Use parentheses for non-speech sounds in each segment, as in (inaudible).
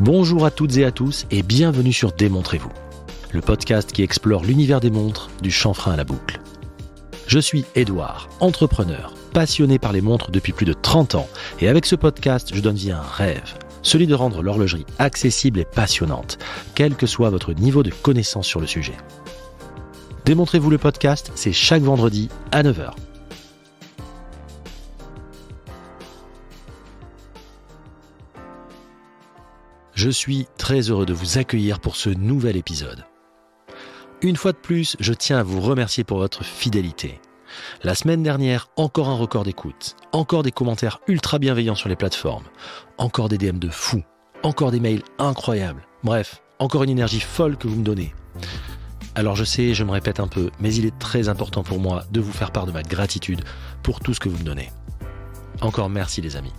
Bonjour à toutes et à tous et bienvenue sur Démontrez-vous, le podcast qui explore l'univers des montres du chanfrein à la boucle. Je suis Edouard, entrepreneur, passionné par les montres depuis plus de 30 ans et avec ce podcast, je donne vie à un rêve, celui de rendre l'horlogerie accessible et passionnante, quel que soit votre niveau de connaissance sur le sujet. Démontrez-vous le podcast, c'est chaque vendredi à 9h. Je suis très heureux de vous accueillir pour ce nouvel épisode. Une fois de plus, je tiens à vous remercier pour votre fidélité. La semaine dernière, encore un record d'écoute, encore des commentaires ultra bienveillants sur les plateformes, encore des DM de fou, encore des mails incroyables. Bref, encore une énergie folle que vous me donnez. Alors je sais, je me répète un peu, mais il est très important pour moi de vous faire part de ma gratitude pour tout ce que vous me donnez. Encore merci les amis.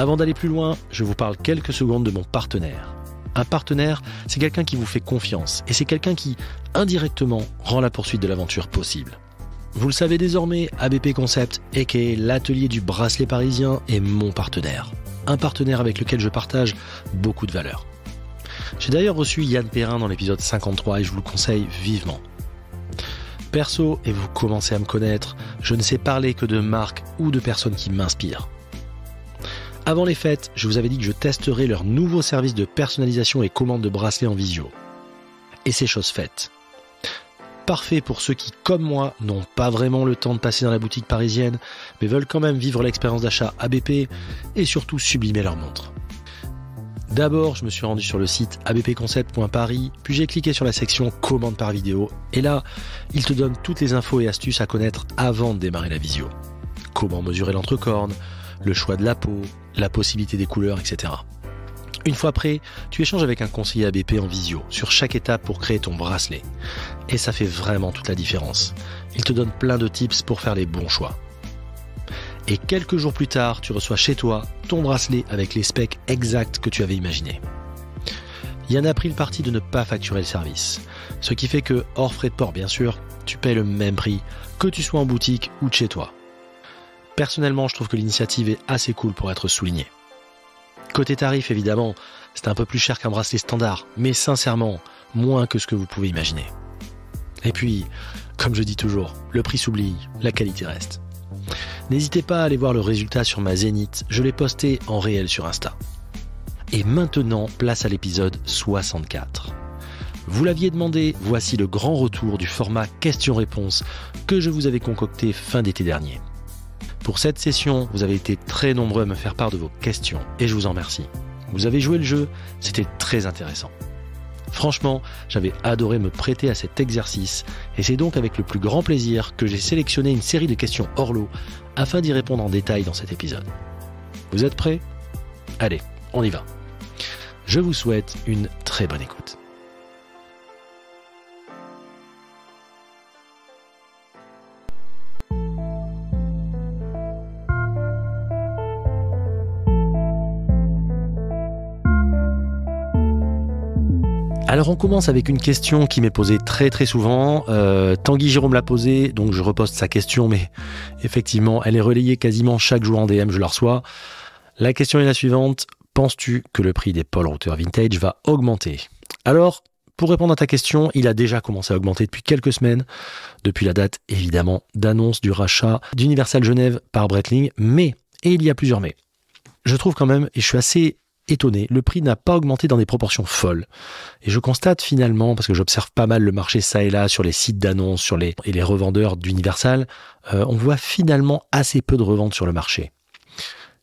Avant d'aller plus loin, je vous parle quelques secondes de mon partenaire. Un partenaire, c'est quelqu'un qui vous fait confiance et c'est quelqu'un qui, indirectement, rend la poursuite de l'aventure possible. Vous le savez désormais, ABP Concept, et l'atelier du bracelet parisien, est mon partenaire. Un partenaire avec lequel je partage beaucoup de valeurs. J'ai d'ailleurs reçu Yann Perrin dans l'épisode 53 et je vous le conseille vivement. Perso, et vous commencez à me connaître, je ne sais parler que de marques ou de personnes qui m'inspirent. Avant les fêtes, je vous avais dit que je testerai leur nouveau service de personnalisation et commande de bracelets en visio. Et c'est chose faite. Parfait pour ceux qui, comme moi, n'ont pas vraiment le temps de passer dans la boutique parisienne, mais veulent quand même vivre l'expérience d'achat ABP et surtout sublimer leur montre. D'abord, je me suis rendu sur le site abpconcept.paris, puis j'ai cliqué sur la section commande par vidéo, et là, il te donne toutes les infos et astuces à connaître avant de démarrer la visio. Comment mesurer l'entrecorne, le choix de la peau, la possibilité des couleurs, etc. Une fois prêt, tu échanges avec un conseiller ABP en visio sur chaque étape pour créer ton bracelet. Et ça fait vraiment toute la différence. Il te donne plein de tips pour faire les bons choix. Et quelques jours plus tard, tu reçois chez toi ton bracelet avec les specs exacts que tu avais imaginés. Yann a pris le parti de ne pas facturer le service. Ce qui fait que, hors frais de port bien sûr, tu payes le même prix que tu sois en boutique ou de chez toi. Personnellement, je trouve que l'initiative est assez cool pour être soulignée. Côté tarif, évidemment, c'est un peu plus cher qu'un bracelet standard, mais sincèrement, moins que ce que vous pouvez imaginer. Et puis, comme je dis toujours, le prix s'oublie, la qualité reste. N'hésitez pas à aller voir le résultat sur ma Zénith, je l'ai posté en réel sur Insta. Et maintenant, place à l'épisode 64. Vous l'aviez demandé, voici le grand retour du format question-réponse que je vous avais concocté fin d'été dernier. Pour cette session, vous avez été très nombreux à me faire part de vos questions et je vous en remercie. Vous avez joué le jeu, c'était très intéressant. Franchement, j'avais adoré me prêter à cet exercice et c'est donc avec le plus grand plaisir que j'ai sélectionné une série de questions hors lot afin d'y répondre en détail dans cet épisode. Vous êtes prêts Allez, on y va. Je vous souhaite une très bonne écoute. Alors on commence avec une question qui m'est posée très très souvent. Euh, Tanguy Jérôme l'a posée, donc je reposte sa question, mais effectivement, elle est relayée quasiment chaque jour en DM, je la reçois. La question est la suivante. Penses-tu que le prix des Paul Router Vintage va augmenter Alors, pour répondre à ta question, il a déjà commencé à augmenter depuis quelques semaines, depuis la date évidemment d'annonce du rachat d'Universal Genève par Bretling, mais, et il y a plusieurs mais, je trouve quand même, et je suis assez étonné. Le prix n'a pas augmenté dans des proportions folles. Et je constate finalement, parce que j'observe pas mal le marché ça et là sur les sites d'annonces sur les, et les revendeurs d'Universal, euh, on voit finalement assez peu de reventes sur le marché.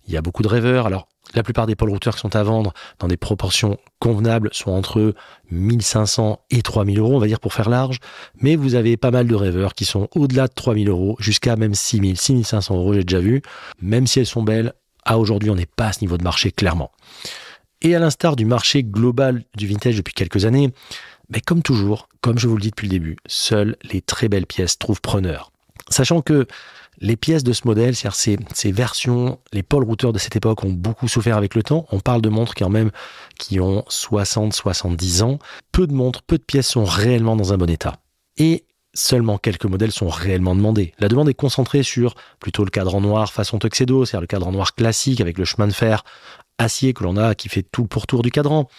Il y a beaucoup de rêveurs. Alors, la plupart des pôles routeurs qui sont à vendre dans des proportions convenables sont entre 1500 et 3000 euros, on va dire pour faire large. Mais vous avez pas mal de rêveurs qui sont au-delà de 3000 euros, jusqu'à même 6000, 6500 euros, j'ai déjà vu. Même si elles sont belles, ah, aujourd'hui, on n'est pas à ce niveau de marché, clairement. Et à l'instar du marché global du vintage depuis quelques années, mais comme toujours, comme je vous le dis depuis le début, seules les très belles pièces trouvent preneur. Sachant que les pièces de ce modèle, c'est-à-dire ces, versions, les Paul routeurs de cette époque ont beaucoup souffert avec le temps. On parle de montres quand même qui ont 60-70 ans. Peu de montres, peu de pièces sont réellement dans un bon état. Et seulement quelques modèles sont réellement demandés. La demande est concentrée sur plutôt le cadran noir façon tuxedo, c'est-à-dire le cadran noir classique avec le chemin de fer acier que l'on a qui fait tout le pourtour du cadran,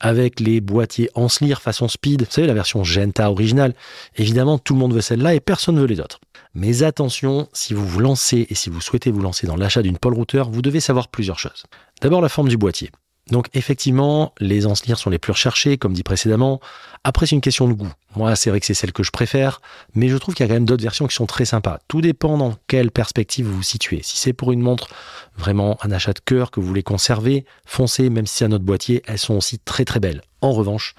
avec les boîtiers en façon speed, vous savez la version Genta originale. Évidemment, tout le monde veut celle-là et personne ne veut les autres. Mais attention, si vous vous lancez et si vous souhaitez vous lancer dans l'achat d'une pole router, vous devez savoir plusieurs choses. D'abord la forme du boîtier. Donc effectivement, les enseignes sont les plus recherchés, comme dit précédemment. Après, c'est une question de goût. Moi, c'est vrai que c'est celle que je préfère, mais je trouve qu'il y a quand même d'autres versions qui sont très sympas. Tout dépend dans quelle perspective vous vous situez. Si c'est pour une montre vraiment un achat de cœur que vous voulez conserver, foncez, même si c'est un autre boîtier, elles sont aussi très très belles. En revanche,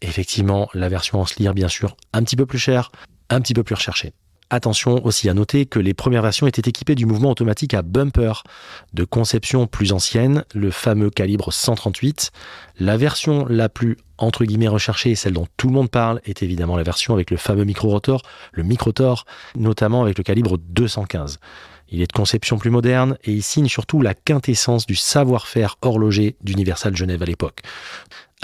effectivement, la version en bien sûr, un petit peu plus chère, un petit peu plus recherchée. Attention aussi à noter que les premières versions étaient équipées du mouvement automatique à bumper. De conception plus ancienne, le fameux calibre 138, la version la plus entre guillemets recherchée, celle dont tout le monde parle, est évidemment la version avec le fameux micro-rotor, le micro-tor, notamment avec le calibre 215. Il est de conception plus moderne et il signe surtout la quintessence du savoir-faire horloger d'Universal Genève à l'époque.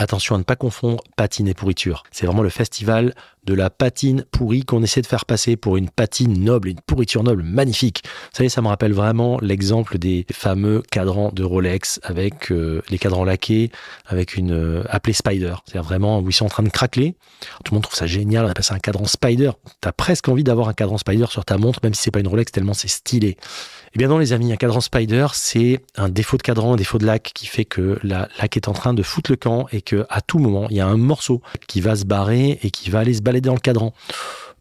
Attention à ne pas confondre patine et pourriture. C'est vraiment le festival de la patine pourrie qu'on essaie de faire passer pour une patine noble, une pourriture noble magnifique. Vous savez, ça me rappelle vraiment l'exemple des fameux cadrans de Rolex avec euh, les cadrans laqués, avec une euh, appelée Spider. cest vraiment où ils sont en train de craquer. Tout le monde trouve ça génial, on appelle ça un cadran Spider. T'as presque envie d'avoir un cadran Spider sur ta montre, même si c'est pas une Rolex tellement c'est stylé. Eh bien non les amis, un cadran spider, c'est un défaut de cadran, un défaut de lac qui fait que la lac est en train de foutre le camp et que à tout moment, il y a un morceau qui va se barrer et qui va aller se balader dans le cadran.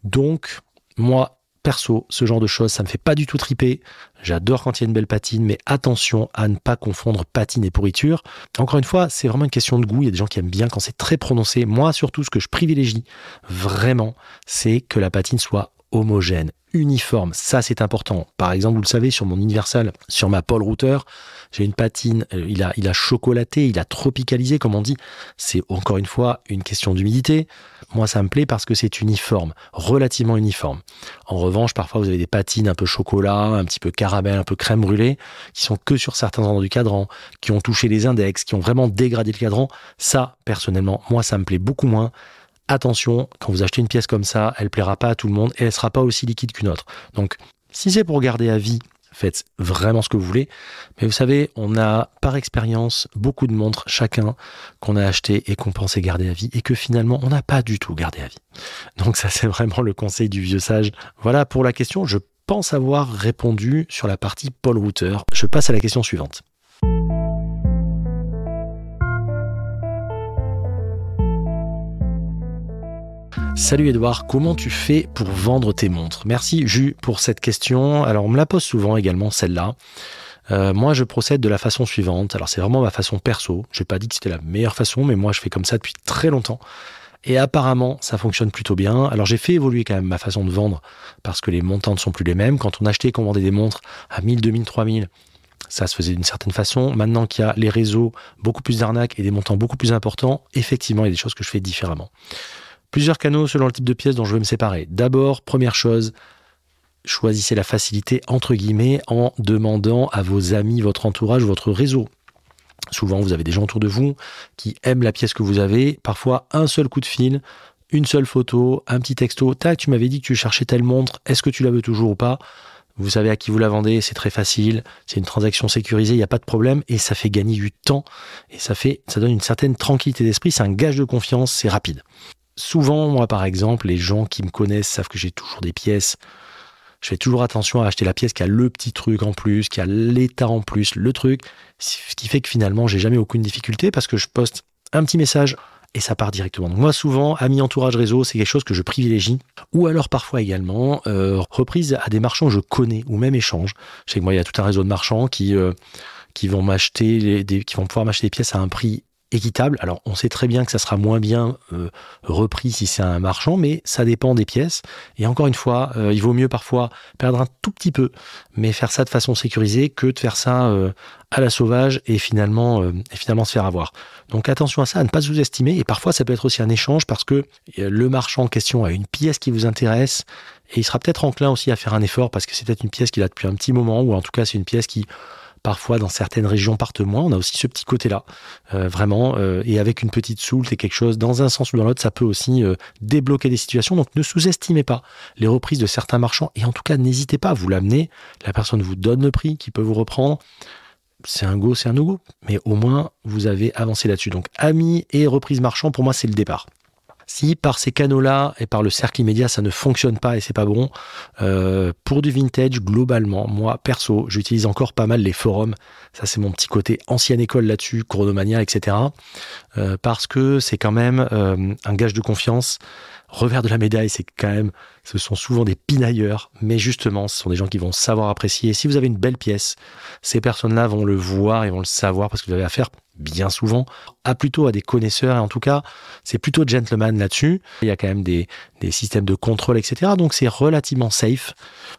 Donc moi perso, ce genre de choses, ça me fait pas du tout triper. J'adore quand il y a une belle patine, mais attention à ne pas confondre patine et pourriture. Encore une fois, c'est vraiment une question de goût. Il y a des gens qui aiment bien quand c'est très prononcé. Moi, surtout, ce que je privilégie vraiment, c'est que la patine soit homogène, uniforme. Ça, c'est important. Par exemple, vous le savez, sur mon Universal, sur ma Paul router, j'ai une patine. Euh, il a, il a chocolaté, il a tropicalisé, comme on dit. C'est encore une fois une question d'humidité. Moi, ça me plaît parce que c'est uniforme, relativement uniforme. En revanche, parfois, vous avez des patines un peu chocolat, un petit peu caramel, un peu crème brûlée, qui sont que sur certains endroits du cadran, qui ont touché les index, qui ont vraiment dégradé le cadran. Ça, personnellement, moi, ça me plaît beaucoup moins attention, quand vous achetez une pièce comme ça, elle plaira pas à tout le monde et elle sera pas aussi liquide qu'une autre. Donc, si c'est pour garder à vie, faites vraiment ce que vous voulez. Mais vous savez, on a par expérience beaucoup de montres chacun qu'on a acheté et qu'on pensait garder à vie et que finalement on n'a pas du tout gardé à vie. Donc ça c'est vraiment le conseil du vieux sage. Voilà pour la question. Je pense avoir répondu sur la partie Paul Router. Je passe à la question suivante. Salut Edouard, comment tu fais pour vendre tes montres Merci Jus pour cette question. Alors on me la pose souvent également celle-là. Euh, moi, je procède de la façon suivante. Alors, c'est vraiment ma façon perso. Je n'ai pas dit que c'était la meilleure façon, mais moi, je fais comme ça depuis très longtemps. Et apparemment, ça fonctionne plutôt bien. Alors, j'ai fait évoluer quand même ma façon de vendre parce que les montants ne sont plus les mêmes. Quand on achetait et qu'on vendait des montres à 1000, 2000, 3000, ça se faisait d'une certaine façon. Maintenant qu'il y a les réseaux, beaucoup plus d'arnaques et des montants beaucoup plus importants, effectivement, il y a des choses que je fais différemment. Plusieurs canaux selon le type de pièce dont je vais me séparer. D'abord, première chose, choisissez la facilité entre guillemets en demandant à vos amis, votre entourage, votre réseau. Souvent, vous avez des gens autour de vous qui aiment la pièce que vous avez. Parfois, un seul coup de fil, une seule photo, un petit texto. Tac, tu m'avais dit que tu cherchais telle montre. Est-ce que tu la veux toujours ou pas Vous savez à qui vous la vendez. C'est très facile. C'est une transaction sécurisée. Il n'y a pas de problème. Et ça fait gagner du temps. Et ça fait, ça donne une certaine tranquillité d'esprit. C'est un gage de confiance. C'est rapide souvent, moi par exemple, les gens qui me connaissent savent que j'ai toujours des pièces. Je fais toujours attention à acheter la pièce qui a le petit truc en plus, qui a l'état en plus, le truc. Ce qui fait que finalement, j'ai jamais aucune difficulté parce que je poste un petit message et ça part directement. moi souvent, ami entourage réseau, c'est quelque chose que je privilégie. Ou alors parfois également, euh, reprise à des marchands que je connais, ou même échange. Je sais que moi, il y a tout un réseau de marchands qui, euh, qui vont m'acheter qui vont pouvoir m'acheter des pièces à un prix équitable. Alors, on sait très bien que ça sera moins bien euh, repris si c'est un marchand, mais ça dépend des pièces. Et encore une fois, euh, il vaut mieux parfois perdre un tout petit peu, mais faire ça de façon sécurisée que de faire ça euh, à la sauvage et finalement, et finalement se faire avoir. Donc, attention à ça, à ne pas sous-estimer. Et parfois, ça peut être aussi un échange parce que le marchand en question a une pièce qui vous intéresse et il sera peut-être enclin aussi à faire un effort parce que c'est peut-être une pièce qu'il a depuis un petit moment ou en tout cas, c'est une pièce qui Parfois, dans certaines régions, partent moins. On a aussi ce petit côté-là, euh, vraiment. Euh, et avec une petite soulte et quelque chose, dans un sens ou dans l'autre, ça peut aussi euh, débloquer des situations. Donc, ne sous-estimez pas les reprises de certains marchands. Et en tout cas, n'hésitez pas, à vous l'amenez. La personne vous donne le prix qui peut vous reprendre. C'est un go, c'est un no-go. Mais au moins, vous avez avancé là-dessus. Donc, amis et reprise marchand, pour moi, c'est le départ. Si par ces canaux-là et par le cercle immédiat, ça ne fonctionne pas et c'est pas bon, euh, pour du vintage, globalement, moi, perso, j'utilise encore pas mal les forums. Ça, c'est mon petit côté ancienne école là-dessus, chronomania, etc. Euh, parce que c'est quand même euh, un gage de confiance. Revers de la médaille, c'est quand même, ce sont souvent des pinailleurs, mais justement, ce sont des gens qui vont savoir apprécier. Si vous avez une belle pièce, ces personnes-là vont le voir et vont le savoir parce que vous avez affaire bien souvent, à plutôt à des connaisseurs, et en tout cas, c'est plutôt gentleman là-dessus. Il y a quand même des, des systèmes de contrôle, etc. Donc c'est relativement safe.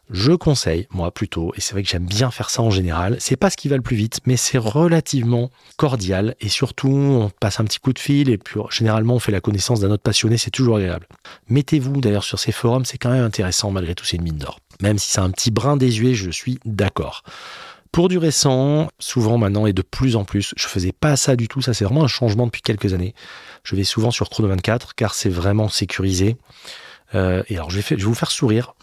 Je conseille, moi plutôt, et c'est vrai que j'aime bien faire ça en général, c'est pas ce qui va le plus vite, mais c'est relativement cordial, et surtout, on passe un petit coup de fil, et puis généralement, on fait la connaissance d'un autre passionné, c'est toujours agréable. Mettez-vous d'ailleurs sur ces forums, c'est quand même intéressant malgré tout, c'est une mine d'or. Même si c'est un petit brin désuet, je suis d'accord. Pour du récent, souvent maintenant et de plus en plus, je faisais pas ça du tout, ça c'est vraiment un changement depuis quelques années. Je vais souvent sur Chrono 24 car c'est vraiment sécurisé. Euh, et alors je vais, je vous faire sourire.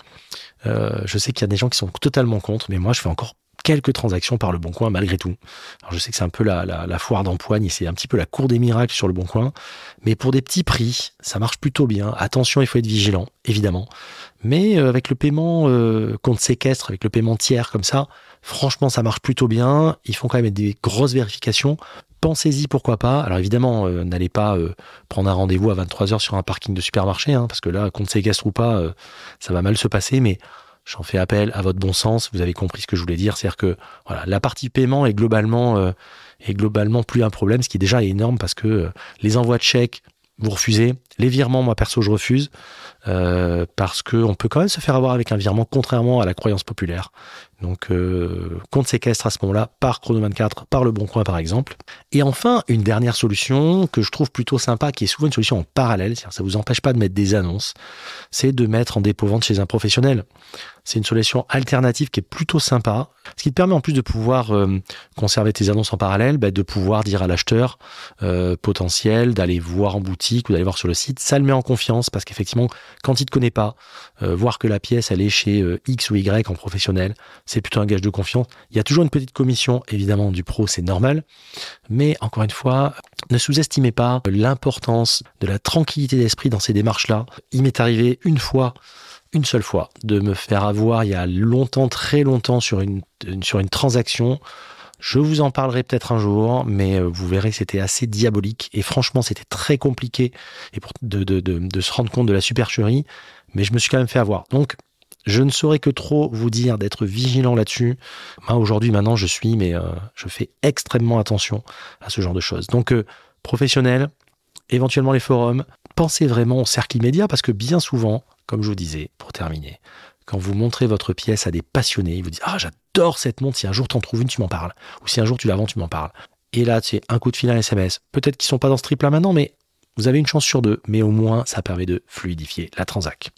Euh, je sais qu'il y a des gens qui sont totalement contre, mais moi je fais encore quelques transactions par le Bon Coin malgré tout. Alors je sais que c'est un peu la, foire d'empoigne c'est un petit peu la cour des miracles sur le Bon Coin, mais pour des petits prix, ça marche plutôt bien. Attention, il faut être vigilant, évidemment. Mais euh, avec le paiement euh, compte séquestre, avec le paiement tiers comme ça, franchement, ça marche plutôt bien. Ils font quand même des grosses vérifications. Pensez-y, pourquoi pas. Alors évidemment, euh, n'allez pas prendre un rendez-vous à 23h sur un parking de supermarché, hein, parce que là, compte séquestre ou pas, ça va mal se passer, mais j'en fais appel à votre bon sens. Vous avez compris ce que je voulais dire, c'est-à-dire que la partie paiement est globalement euh, globalement plus un problème, ce qui est déjà énorme parce que euh, les envois de chèques vous refusez, les virements moi perso je refuse euh, parce que on peut quand même se faire avoir avec un virement contrairement à la croyance populaire. Donc compte séquestre à ce moment-là par Chrono 24, par le Bon Coin par exemple. Et enfin une dernière solution que je trouve plutôt sympa, qui est souvent une solution en parallèle, c'est-à-dire ça vous empêche pas de mettre des annonces, c'est de mettre en dépôt vente chez un professionnel. C'est une solution alternative qui est plutôt sympa, ce qui te permet en plus de pouvoir euh, conserver tes annonces en parallèle, bah, de pouvoir dire à l'acheteur euh, potentiel d'aller voir en boutique ou d'aller voir sur le site. Ça le met en confiance parce qu'effectivement, quand il te connaît pas, euh, voir que la pièce elle est chez X ou Y en professionnel, c'est plutôt un gage de confiance. Il y a toujours une petite commission évidemment du pro, c'est normal, mais encore une fois, ne sous-estimez pas l'importance de la tranquillité d'esprit dans ces démarches là. Il m'est arrivé une fois une seule fois de me faire avoir il y a longtemps, très longtemps sur une, sur une transaction. Je vous en parlerai peut-être un jour, mais euh, vous verrez c'était assez diabolique et franchement c'était très compliqué et de, se rendre compte de la supercherie, mais je me suis quand même fait avoir. Donc je ne saurais que trop vous dire d'être vigilant là-dessus. Moi aujourd'hui maintenant je suis, mais euh, je fais extrêmement attention à ce genre de choses. Donc professionnels, euh, professionnel, éventuellement les forums, pensez vraiment au cercle immédiat parce que bien souvent, comme je vous disais, pour terminer, quand vous montrez votre pièce à des passionnés, ils vous disent Ah, j'adore cette montre, si un jour tu en trouves une, tu m'en parles. Ou si un jour tu la vends, tu m'en parles. Et là, tu sais, un coup de fil, un SMS. Peut-être qu'ils sont pas dans ce trip là maintenant, mais vous avez une chance sur deux. Mais au moins, ça permet de fluidifier la transac.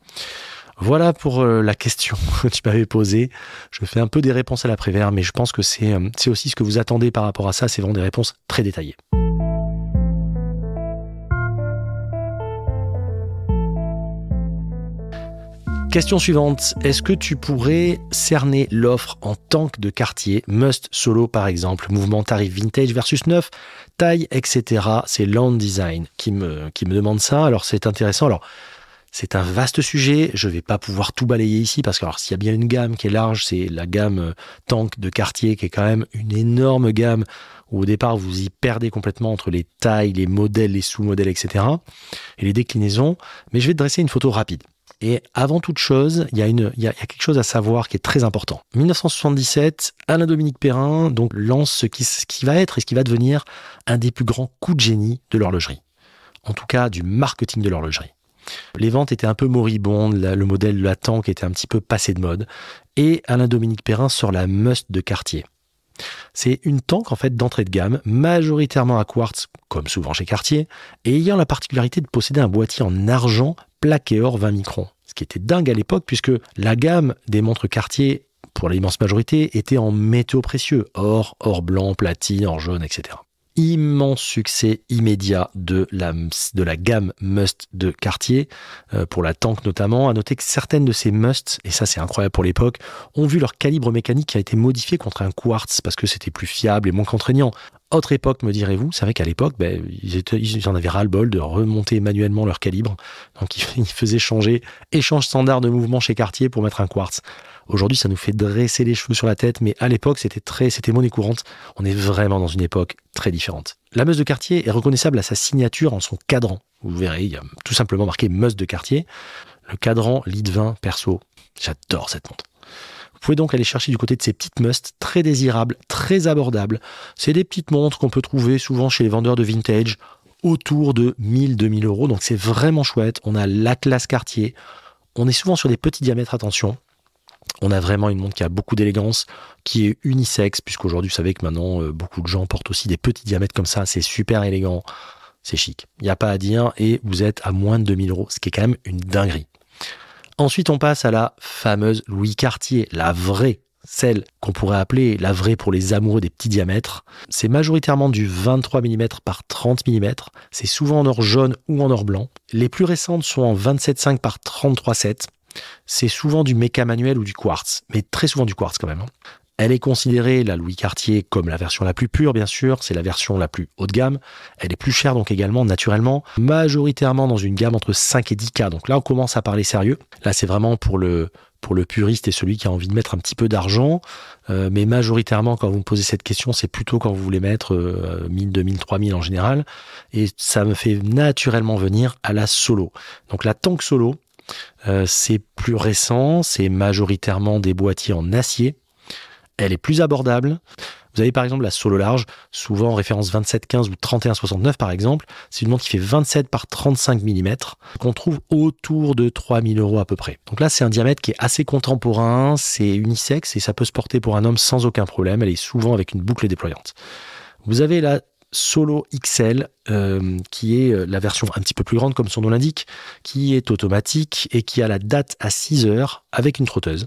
Voilà pour euh, la question (laughs) que tu m'avais posée. Je fais un peu des réponses à la prévère, mais je pense que c'est euh, aussi ce que vous attendez par rapport à ça. C'est vraiment des réponses très détaillées. Question suivante, est-ce que tu pourrais cerner l'offre en tank de quartier, must solo par exemple, mouvement tarif vintage versus neuf, taille, etc. C'est Land Design qui me, qui me demande ça, alors c'est intéressant. Alors, c'est un vaste sujet, je ne vais pas pouvoir tout balayer ici parce que s'il y a bien une gamme qui est large, c'est la gamme euh, tank de quartier qui est quand même une énorme gamme où au départ vous y perdez complètement entre les tailles, les modèles, les sous-modèles, etc. et les déclinaisons. Mais je vais te dresser une photo rapide. Et avant toute chose, il y, a quelque chose à savoir qui est très important. 1977, Alain-Dominique Perrin donc, lance ce qui, ce qui va être et ce qui va devenir un des plus grands coups de génie de l'horlogerie. En tout cas, du marketing de l'horlogerie. Les ventes étaient un peu moribondes, le modèle de la tank était un petit peu passé de mode. Et Alain-Dominique Perrin sort la must de Cartier. C'est une tank en fait d'entrée de gamme, majoritairement à quartz, comme souvent chez Cartier, et ayant la particularité de posséder un boîtier en argent plaqué or 20 microns. Ce qui était dingue à l'époque, puisque la gamme des montres Cartier, pour l'immense majorité, était en métaux précieux, or, or blanc, platine, or jaune, etc. Immense succès immédiat de la, de la gamme Must de Cartier, euh, pour la tank notamment. À noter que certaines de ces musts, et ça c'est incroyable pour l'époque, ont vu leur calibre mécanique qui a été modifié contre un quartz parce que c'était plus fiable et moins contraignant. Autre époque, me direz-vous, c'est vrai qu'à l'époque, ben, ils, en avaient ras-le-bol de remonter manuellement leur calibre. Donc ils, faisaient changer échange standard de mouvement chez Cartier pour mettre un quartz. Aujourd'hui, ça nous fait dresser les cheveux sur la tête, mais à l'époque, c'était très, c'était monnaie courante. On est vraiment dans une époque très différente. La meuse de Cartier est reconnaissable à sa signature en son cadran. Vous verrez, il y a tout simplement marqué meuse de Cartier. Le cadran lit 20, perso. J'adore cette montre. Vous pouvez donc aller chercher du côté de ces petites musts très désirables, très abordables. C'est des petites montres qu'on peut trouver souvent chez les vendeurs de vintage autour de 1000-2000 euros. Donc c'est vraiment chouette. On a l'Atlas Cartier. On est souvent sur des petits diamètres, attention. On a vraiment une montre qui a beaucoup d'élégance, qui est unisexe, puisqu'aujourd'hui, vous savez que maintenant, euh, beaucoup de gens portent aussi des petits diamètres comme ça. C'est super élégant. C'est chic. Il n'y a pas à dire. Et vous êtes à moins de 2000 euros, ce qui est quand même une dinguerie. Ensuite, on passe à la fameuse Louis Cartier, la vraie, celle qu'on pourrait appeler la vraie pour les amoureux des petits diamètres. C'est majoritairement du 23 mm par 30 mm. C'est souvent en or jaune ou en or blanc. Les plus récentes sont en 27,5 par 33,7. C'est souvent du méca manuel ou du quartz, mais très souvent du quartz quand même. Hein. Elle est considérée, la Louis Cartier, comme la version la plus pure, bien sûr. C'est la version la plus haut de gamme. Elle est plus chère, donc également, naturellement, majoritairement dans une gamme entre 5 et 10K. Donc là, on commence à parler sérieux. Là, c'est vraiment pour le, pour le puriste et celui qui a envie de mettre un petit peu d'argent. Euh, mais majoritairement, quand vous me posez cette question, c'est plutôt quand vous voulez mettre 1000, 2000, 3000 en général. Et ça me fait naturellement venir à la solo. Donc la tank solo, euh, c'est plus récent, c'est majoritairement des boîtiers en acier elle est plus abordable. Vous avez par exemple la solo large, souvent en référence 27-15 ou 31 par exemple. C'est une montre qui fait 27 par 35 mm, qu'on trouve autour de 3000 euros à peu près. Donc là, c'est un diamètre qui est assez contemporain, c'est unisexe et ça peut se porter pour un homme sans aucun problème. Elle est souvent avec une boucle déployante. Vous avez la Solo XL, euh, qui est euh, la version un petit peu plus grande comme son nom l'indique, qui est automatique et qui a la date à 6 heures avec une trotteuse.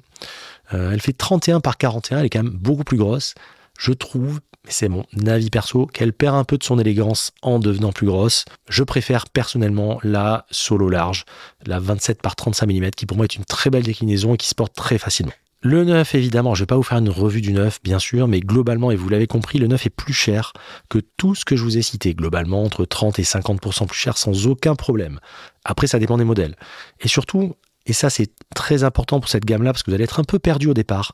Euh, elle fait 31 par 41, elle est quand même beaucoup plus grosse. Je trouve, mais c'est mon avis perso, qu'elle perd un peu de son élégance en devenant plus grosse. Je préfère personnellement la solo large, la 27 par 35 mm, qui pour moi est une très belle déclinaison et qui se porte très facilement. Le 9, évidemment, je ne vais pas vous faire une revue du 9, bien sûr, mais globalement, et vous l'avez compris, le 9 est plus cher que tout ce que je vous ai cité, globalement entre 30 et 50% plus cher sans aucun problème. Après, ça dépend des modèles. Et surtout, et ça, c'est très important pour cette gamme-là, parce que vous allez être un peu perdu au départ.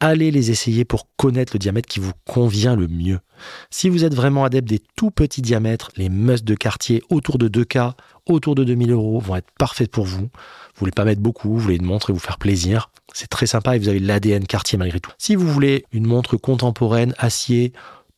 Allez les essayer pour connaître le diamètre qui vous convient le mieux. Si vous êtes vraiment adepte des tout petits diamètres, les musts de quartier autour de 2K, autour de 2000 euros vont être parfaits pour vous. Vous voulez pas mettre beaucoup, vous voulez une montre et vous faire plaisir. C'est très sympa et vous avez l'ADN quartier malgré tout. Si vous voulez une montre contemporaine, acier,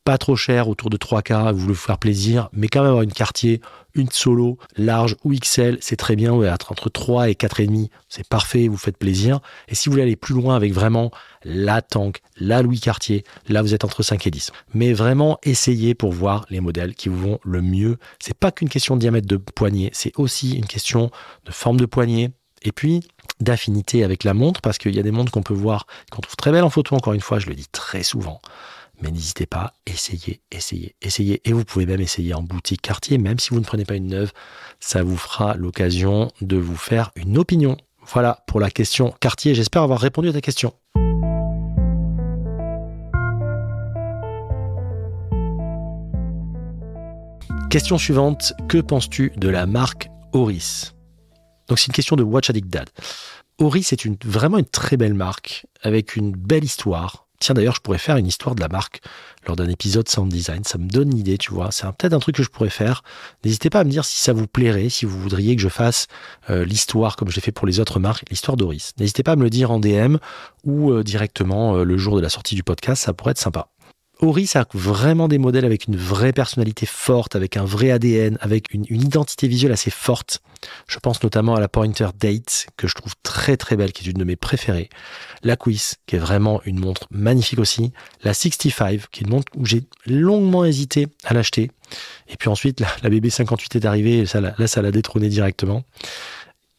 pas trop cher, autour de 3K, vous voulez vous faire plaisir, mais quand même avoir une quartier, une solo, large ou XL, c'est très bien, entre 3 et 4,5, c'est parfait, vous faites plaisir. Et si vous voulez aller plus loin avec vraiment la tank, la Louis Cartier, là vous êtes entre 5 et 10. Mais vraiment essayez pour voir les modèles qui vous vont le mieux. C'est pas qu'une question de diamètre de poignet, c'est aussi une question de forme de poignet. Et puis, d'affinité avec la montre, parce qu'il y a des montres qu'on peut voir, qu'on trouve très belles en photo, encore une fois, je le dis très souvent. Mais n'hésitez pas, essayez, essayez, essayez. Et vous pouvez même essayer en boutique quartier, même si vous ne prenez pas une neuve, ça vous fera l'occasion de vous faire une opinion. Voilà pour la question quartier. J'espère avoir répondu à ta question. Question suivante, que penses-tu de la marque Oris Donc c'est une question de Watch Addict Dad. Oris est vraiment une très belle marque, avec une belle histoire, Tiens, d'ailleurs, je pourrais faire une histoire de la marque lors d'un épisode Sound Design. Ça me donne une idée, tu vois. C'est peut-être un truc que je pourrais faire. N'hésitez pas à me dire si ça vous plairait, si vous voudriez que je fasse euh, l'histoire, comme je l'ai fait pour les autres marques, l'histoire d'Oris. N'hésitez pas à me le dire en DM ou euh, directement euh, le jour de la sortie du podcast. Ça pourrait être sympa. Ori, ça a vraiment des modèles avec une vraie personnalité forte, avec un vrai ADN, avec une, identité visuelle assez forte. Je pense notamment à la Pointer Date, que je trouve très très belle, qui est une de mes préférées. La Quiz, qui est vraiment une montre magnifique aussi. La 65, qui est une montre où j'ai longuement hésité à l'acheter. Et puis ensuite, la, BB58 est arrivée, et ça, là ça l'a détrôné directement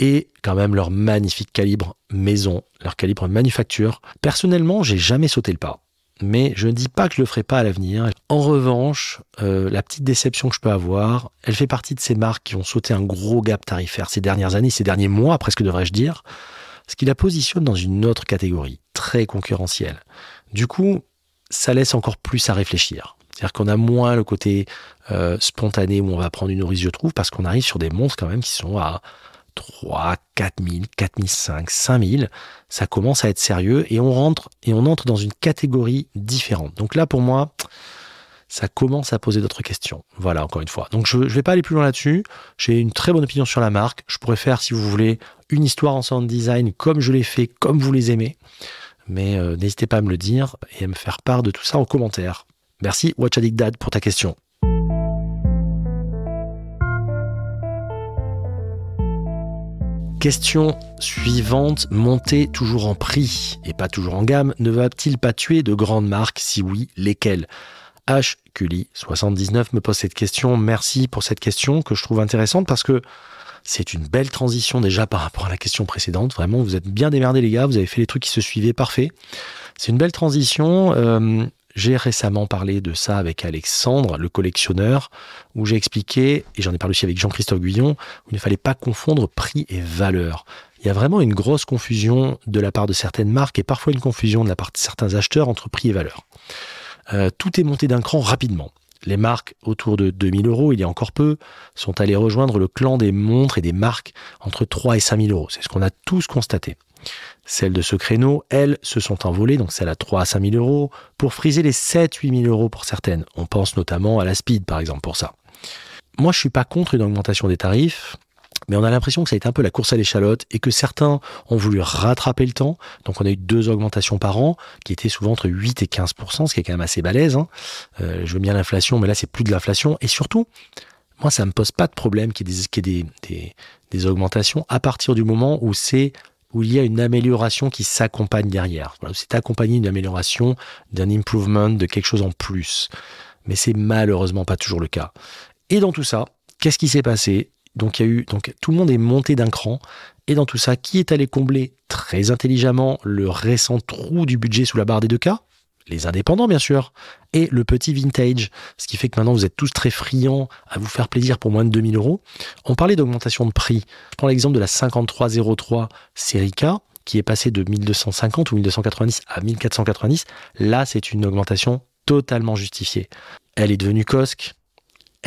et quand même leur magnifique calibre maison, leur calibre manufacture. Personnellement, j'ai jamais sauté le pas mais je ne dis pas que je le ferai pas à l'avenir. En revanche, euh, la petite déception que je peux avoir, elle fait partie de ces marques qui ont sauté un gros gap tarifaire ces dernières années, ces derniers mois presque devrais-je dire, ce qui la positionne dans une autre catégorie, très concurrentielle. Du coup, ça laisse encore plus à réfléchir. C'est-à-dire qu'on a moins le côté euh, spontané où on va prendre une nourrice, je trouve, parce qu'on arrive sur des monstres quand même qui sont à 3, 4000, 5 5000, ça commence à être sérieux et on rentre et on entre dans une catégorie différente. Donc là, pour moi, ça commence à poser d'autres questions. Voilà, encore une fois. Donc je ne vais pas aller plus loin là-dessus. J'ai une très bonne opinion sur la marque. Je pourrais faire, si vous voulez, une histoire en sound design comme je l'ai fait, comme vous les aimez. Mais euh, n'hésitez pas à me le dire et à me faire part de tout ça en commentaire. Merci Watch Dad pour ta question. question suivante, monter toujours en prix et pas toujours en gamme, ne va-t-il pas tuer de grandes marques Si oui, lesquelles H. 79, me pose cette question. Merci pour cette question que je trouve intéressante parce que c'est une belle transition déjà par rapport à la question précédente. Vraiment, vous êtes bien démerdés les gars, vous avez fait les trucs qui se suivaient, parfait. C'est une belle transition. Euh, j'ai récemment parlé de ça avec Alexandre, le collectionneur, où j'ai expliqué, et j'en ai parlé aussi avec Jean-Christophe Guyon, où il ne fallait pas confondre prix et valeur. Il y a vraiment une grosse confusion de la part de certaines marques et parfois une confusion de la part de certains acheteurs entre prix et valeur. Euh, tout est monté d'un cran rapidement. Les marques autour de 2000 euros, il y a encore peu, sont allées rejoindre le clan des montres et des marques entre 3 et 5000 euros. C'est ce qu'on a tous constaté. Celles de ce créneau, elles, se sont envolées, donc celles à 3 à 5 000 euros, pour friser les 7 8 000 euros pour certaines. On pense notamment à la Speed, par exemple, pour ça. Moi, je suis pas contre une augmentation des tarifs, mais on a l'impression que ça a été un peu la course à l'échalote et que certains ont voulu rattraper le temps. Donc on a eu deux augmentations par an qui étaient souvent entre 8 et 15 ce qui est quand même assez balèze. Hein. Euh, je veux bien l'inflation, mais là c'est plus de l'inflation. Et surtout, moi ça me pose pas de problème qu'il y ait, des, des, augmentations à partir du moment où c'est où il y a une amélioration qui s'accompagne derrière. c'est accompagné d'une amélioration, d'un improvement, de quelque chose en plus. Mais c'est malheureusement pas toujours le cas. Et dans tout ça, qu'est-ce qui s'est passé donc, il y a eu, donc tout le monde est monté d'un cran. Et dans tout ça, qui est allé combler très intelligemment le récent trou du budget sous la barre des deux cas les indépendants bien sûr, et le petit vintage, ce qui fait que maintenant vous êtes tous très friands à vous faire plaisir pour moins de 2000 euros. On parlait d'augmentation de prix. Je prends l'exemple de la 5303 série K qui est passée de 1250 ou 1290 à 1490. Là, c'est une augmentation totalement justifiée. Elle est devenue cosque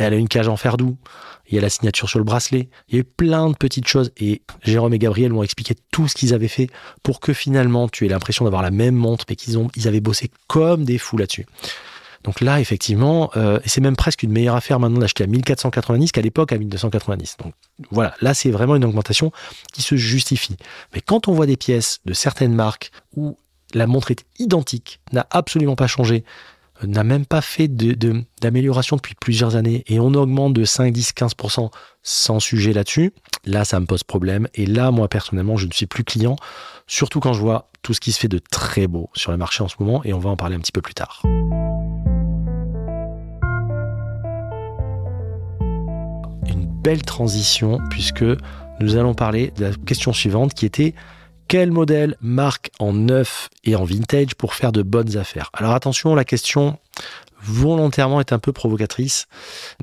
elle a une cage en fer doux, il y a la signature sur le bracelet, il y a eu plein de petites choses et Jérôme et Gabriel m'ont expliqué tout ce qu'ils avaient fait pour que finalement tu aies l'impression d'avoir la même montre mais qu'ils ont ils avaient bossé comme des fous là-dessus. Donc là effectivement euh, c'est même presque une meilleure affaire maintenant d'acheter à 1490 qu'à l'époque à 1290. Donc voilà, là c'est vraiment une augmentation qui se justifie. Mais quand on voit des pièces de certaines marques où la montre est identique, n'a absolument pas changé, n'a même pas fait d'amélioration depuis plusieurs années et on augmente de 5, 10, 15% sans sujet là-dessus, là ça me pose problème et là moi personnellement je ne suis plus client, surtout quand je vois tout ce qui se fait de très beau sur le marché en ce moment et on va en parler un petit peu plus tard. Une belle transition puisque nous allons parler de la question suivante qui était quel modèle, marque en neuf et en vintage pour faire de bonnes affaires Alors attention, la question volontairement est un peu provocatrice.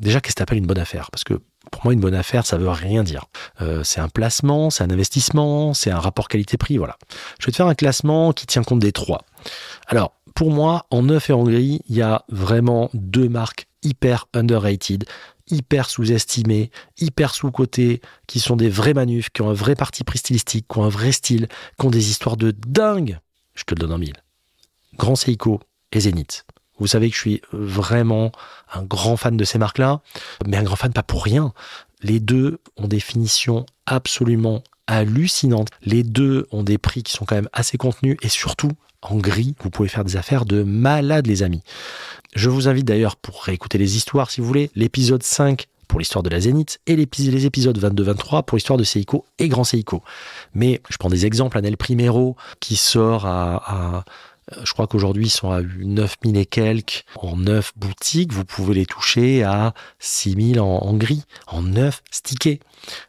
Déjà, qu'est-ce que tu appelles une bonne affaire Parce que pour moi, une bonne affaire, ça veut rien dire. Euh, c'est un placement, c'est un investissement, c'est un rapport qualité-prix, voilà. Je vais te faire un classement qui tient compte des trois. Alors, pour moi, en neuf et en gris, il y a vraiment deux marques hyper underrated hyper sous-estimés, hyper sous-cotés, qui sont des vrais manufs, qui ont un vrai parti pris stylistique, qui ont un vrai style, qui ont des histoires de dingue. Je te le donne en mille. Grand Seiko et Zenith. Vous savez que je suis vraiment un grand fan de ces marques-là, mais un grand fan pas pour rien. Les deux ont des finitions absolument hallucinantes. Les deux ont des prix qui sont quand même assez contenus et surtout, en gris, vous pouvez faire des affaires de malade, les amis. Je vous invite d'ailleurs pour réécouter les histoires, si vous voulez, l'épisode 5 pour l'histoire de la Zénith et les épisodes 22-23 pour l'histoire de Seiko et Grand Seiko. Mais je prends des exemples, Anel Primero qui sort à, je crois qu'aujourd'hui ils sont à 9000 et quelques en 9 boutiques, vous pouvez les toucher à 6000 en, en gris, en 9 stickés.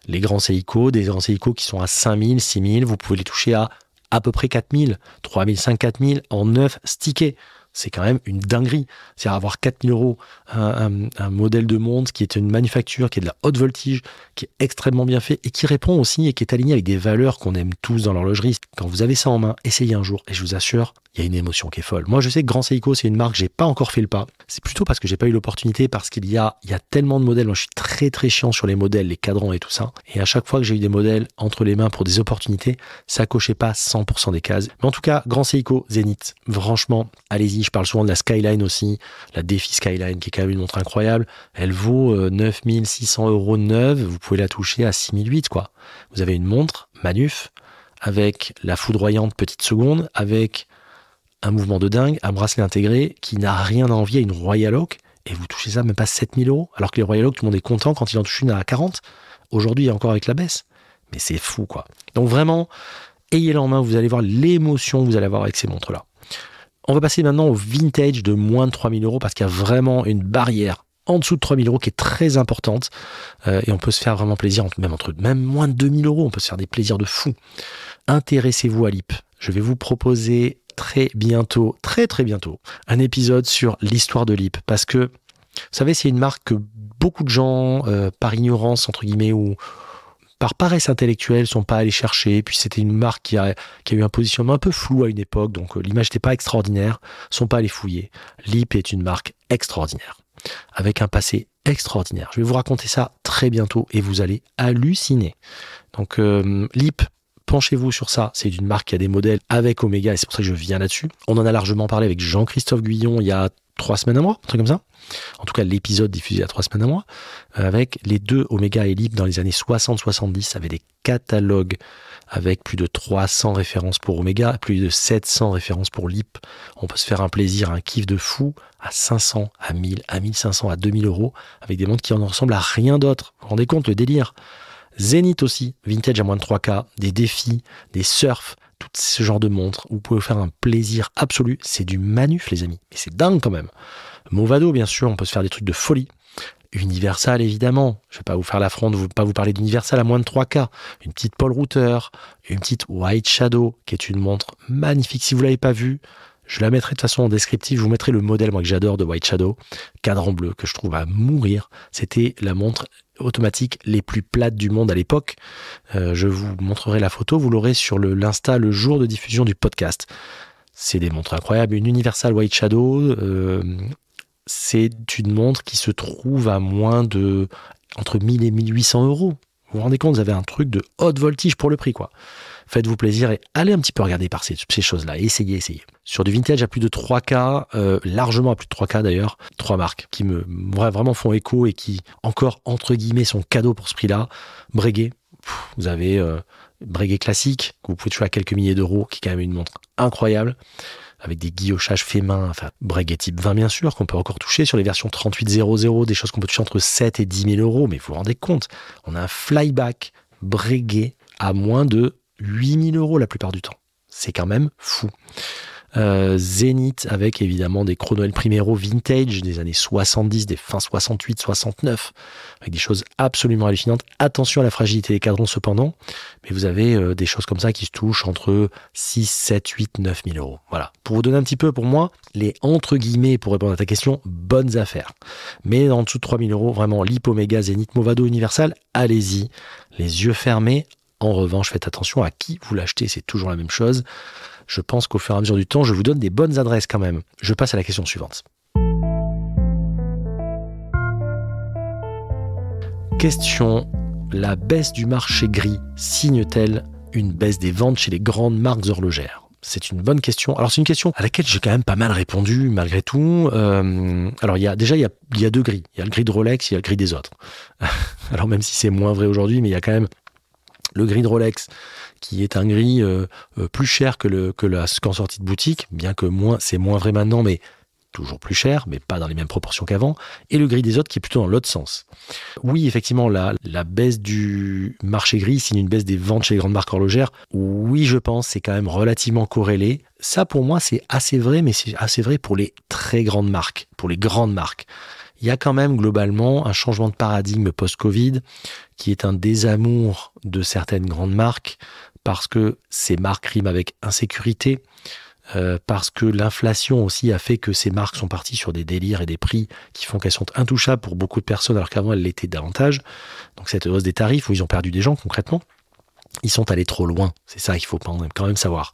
Les grands Seiko, des grands Seiko qui sont à 5000, 6000, vous pouvez les toucher à à peu près 4000, 5000, 4000 en neuf stickés c'est quand même une dinguerie. C'est-à-dire avoir 4000 euros un, modèle de monde qui est une manufacture, qui est de la haute voltige, qui est extrêmement bien fait et qui répond aussi et qui est aligné avec des valeurs qu'on aime tous dans l'horlogerie. Quand vous avez ça en main, essayez un jour et je vous assure, il y a une émotion qui est folle. Moi, je sais que Grand Seiko, c'est une marque, j'ai pas encore fait le pas. C'est plutôt parce que j'ai pas eu l'opportunité, parce qu'il y a, il y tellement de modèles. je suis très très chiant sur les modèles, les cadrans et tout ça. Et à chaque fois que j'ai eu des modèles entre les mains pour des opportunités, ça cochait pas 100% des cases. Mais en tout cas, Grand Seiko, Zenith, franchement, allez-y je parle souvent de la Skyline aussi, la Défi Skyline, qui est quand même une montre incroyable. Elle vaut 9600 euh, euros neuve, vous pouvez la toucher à 6008, quoi. Vous avez une montre, manuf, avec la foudroyante petite seconde, avec un mouvement de dingue, un bracelet intégré, qui n'a rien à envier à une Royal Oak, et vous touchez ça même pas 7000 euros, alors que les Royal Oak, tout le monde est content quand il en touche une à 40. Aujourd'hui, encore avec la baisse. Mais c'est fou, quoi. Donc vraiment, ayez le en main, vous allez voir l'émotion que vous allez avoir avec ces montres-là. On va passer maintenant au vintage de moins de 3000 euros parce qu'il y a vraiment une barrière en dessous de 3000 euros qui est très importante euh, et on peut se faire vraiment plaisir même entre même moins de 2000 euros on peut se faire des plaisirs de fou intéressez-vous à l'IP je vais vous proposer très bientôt très très bientôt un épisode sur l'histoire de l'IP parce que vous savez c'est une marque que beaucoup de gens euh, par ignorance entre guillemets ou par paresse intellectuelle, sont pas allés chercher. Puis c'était une marque qui a, a eu un positionnement un peu flou à une époque, donc euh, l'image n'était pas extraordinaire, sont pas allés fouiller. Lip est une marque extraordinaire, avec un passé extraordinaire. Je vais vous raconter ça très bientôt et vous allez halluciner. Donc euh, Lip, penchez-vous sur ça. C'est une marque qui a des modèles avec Omega et c'est pour ça que je viens là-dessus. On en a largement parlé avec Jean-Christophe Guyon il y a trois semaines à moi, un truc comme ça. En tout cas, l'épisode diffusé il y a trois semaines à moi, euh, avec les deux Omega et Lip dans les années 60-70, avait des catalogues avec plus de 300 références pour Omega, plus de 700 références pour Lip. On peut se faire un plaisir, un kiff de fou à 500, à 1000, à 1500, à 2000 euros, avec des montres qui en ressemblent à rien d'autre. Vous vous rendez compte le délire Zenith aussi, vintage à moins de 3K, des défis, des surfs, tout ce genre de montres. Vous pouvez vous faire un plaisir absolu. C'est du manuf, les amis. Mais c'est dingue quand même. Movado, bien sûr, on peut se faire des trucs de folie. Universal, évidemment. Je ne vais pas vous faire l'affront de ne pas vous parler d'Universal à moins de 3K. Une petite Paul Router, une petite White Shadow, qui est une montre magnifique. Si vous ne l'avez pas vue, je la mettrai de façon en descriptif. Je vous mettrai le modèle, moi, que j'adore de White Shadow, cadran bleu, que je trouve à mourir. C'était la montre automatique les plus plates du monde à l'époque. Euh, je vous montrerai la photo. Vous l'aurez sur l'Insta le, jour de diffusion du podcast. C'est des montres incroyables. Une Universal White Shadow. Euh, c'est une montre qui se trouve à moins de entre 1000 et 1800 euros. Vous vous rendez compte, vous avez un truc de haute voltige pour le prix, quoi. Faites-vous plaisir et allez un petit peu regarder par ces, ces choses-là. Essayez, essayez. Sur du vintage à plus de 3K, euh, largement à plus de 3K d'ailleurs, trois marques qui me vraiment font écho et qui, encore entre guillemets, sont cadeaux pour ce prix-là. Breguet, vous avez euh, Breguet classique, que vous pouvez toucher à quelques milliers d'euros, qui est quand même une montre incroyable avec des guillochages faits main, enfin Breguet type 20 bien sûr, qu'on peut encore toucher sur les versions 3800, des choses qu'on peut toucher entre 7 et 10 000 euros, mais vous vous rendez compte, on a un flyback Breguet à moins de 8000 euros la plupart du temps. C'est quand même fou. Euh, Zenith avec évidemment des Chronoel Primero vintage des années 70, des fins 68, 69, avec des choses absolument hallucinantes. Attention à la fragilité des cadrons cependant, mais vous avez euh, des choses comme ça qui se touchent entre 6, 7, 8, 9000 000 euros. Voilà. Pour vous donner un petit peu, pour moi, les entre guillemets, pour répondre à ta question, bonnes affaires. Mais en dessous de 3 euros, vraiment, l'hypoméga Zenith, Movado, Universal, allez-y, les yeux fermés, en revanche, faites attention à qui vous l'achetez, c'est toujours la même chose. Je pense qu'au fur et à mesure du temps, je vous donne des bonnes adresses quand même. Je passe à la question suivante. Question La baisse du marché gris signe-t-elle une baisse des ventes chez les grandes marques horlogères c'est une bonne question. Alors c'est une question à laquelle j'ai quand même pas mal répondu malgré tout. Euh, alors il y a déjà il y a, y a deux gris. Il y a le gris de Rolex, il y a le gris des autres. (laughs) alors même si c'est moins vrai aujourd'hui, mais il y a quand même le gris de Rolex, qui est un gris euh, euh, plus cher que le que la qu'en sortie de boutique, bien que moins c'est moins vrai maintenant, mais toujours plus cher, mais pas dans les mêmes proportions qu'avant, et le gris des autres qui est plutôt dans l'autre sens. Oui, effectivement, la, la baisse du marché gris signe une baisse des ventes chez les grandes marques horlogères. Oui, je pense, c'est quand même relativement corrélé. Ça, pour moi, c'est assez vrai, mais c'est assez vrai pour les très grandes marques, pour les grandes marques il y a quand même globalement un changement de paradigme post-Covid qui est un désamour de certaines grandes marques parce que ces marques riment avec insécurité, euh, parce que l'inflation aussi a fait que ces marques sont parties sur des délires et des prix qui font qu'elles sont intouchables pour beaucoup de personnes alors qu'avant elles l'étaient davantage. Donc cette hausse des tarifs où ils ont perdu des gens concrètement, ils sont allés trop loin. C'est ça qu'il faut quand même savoir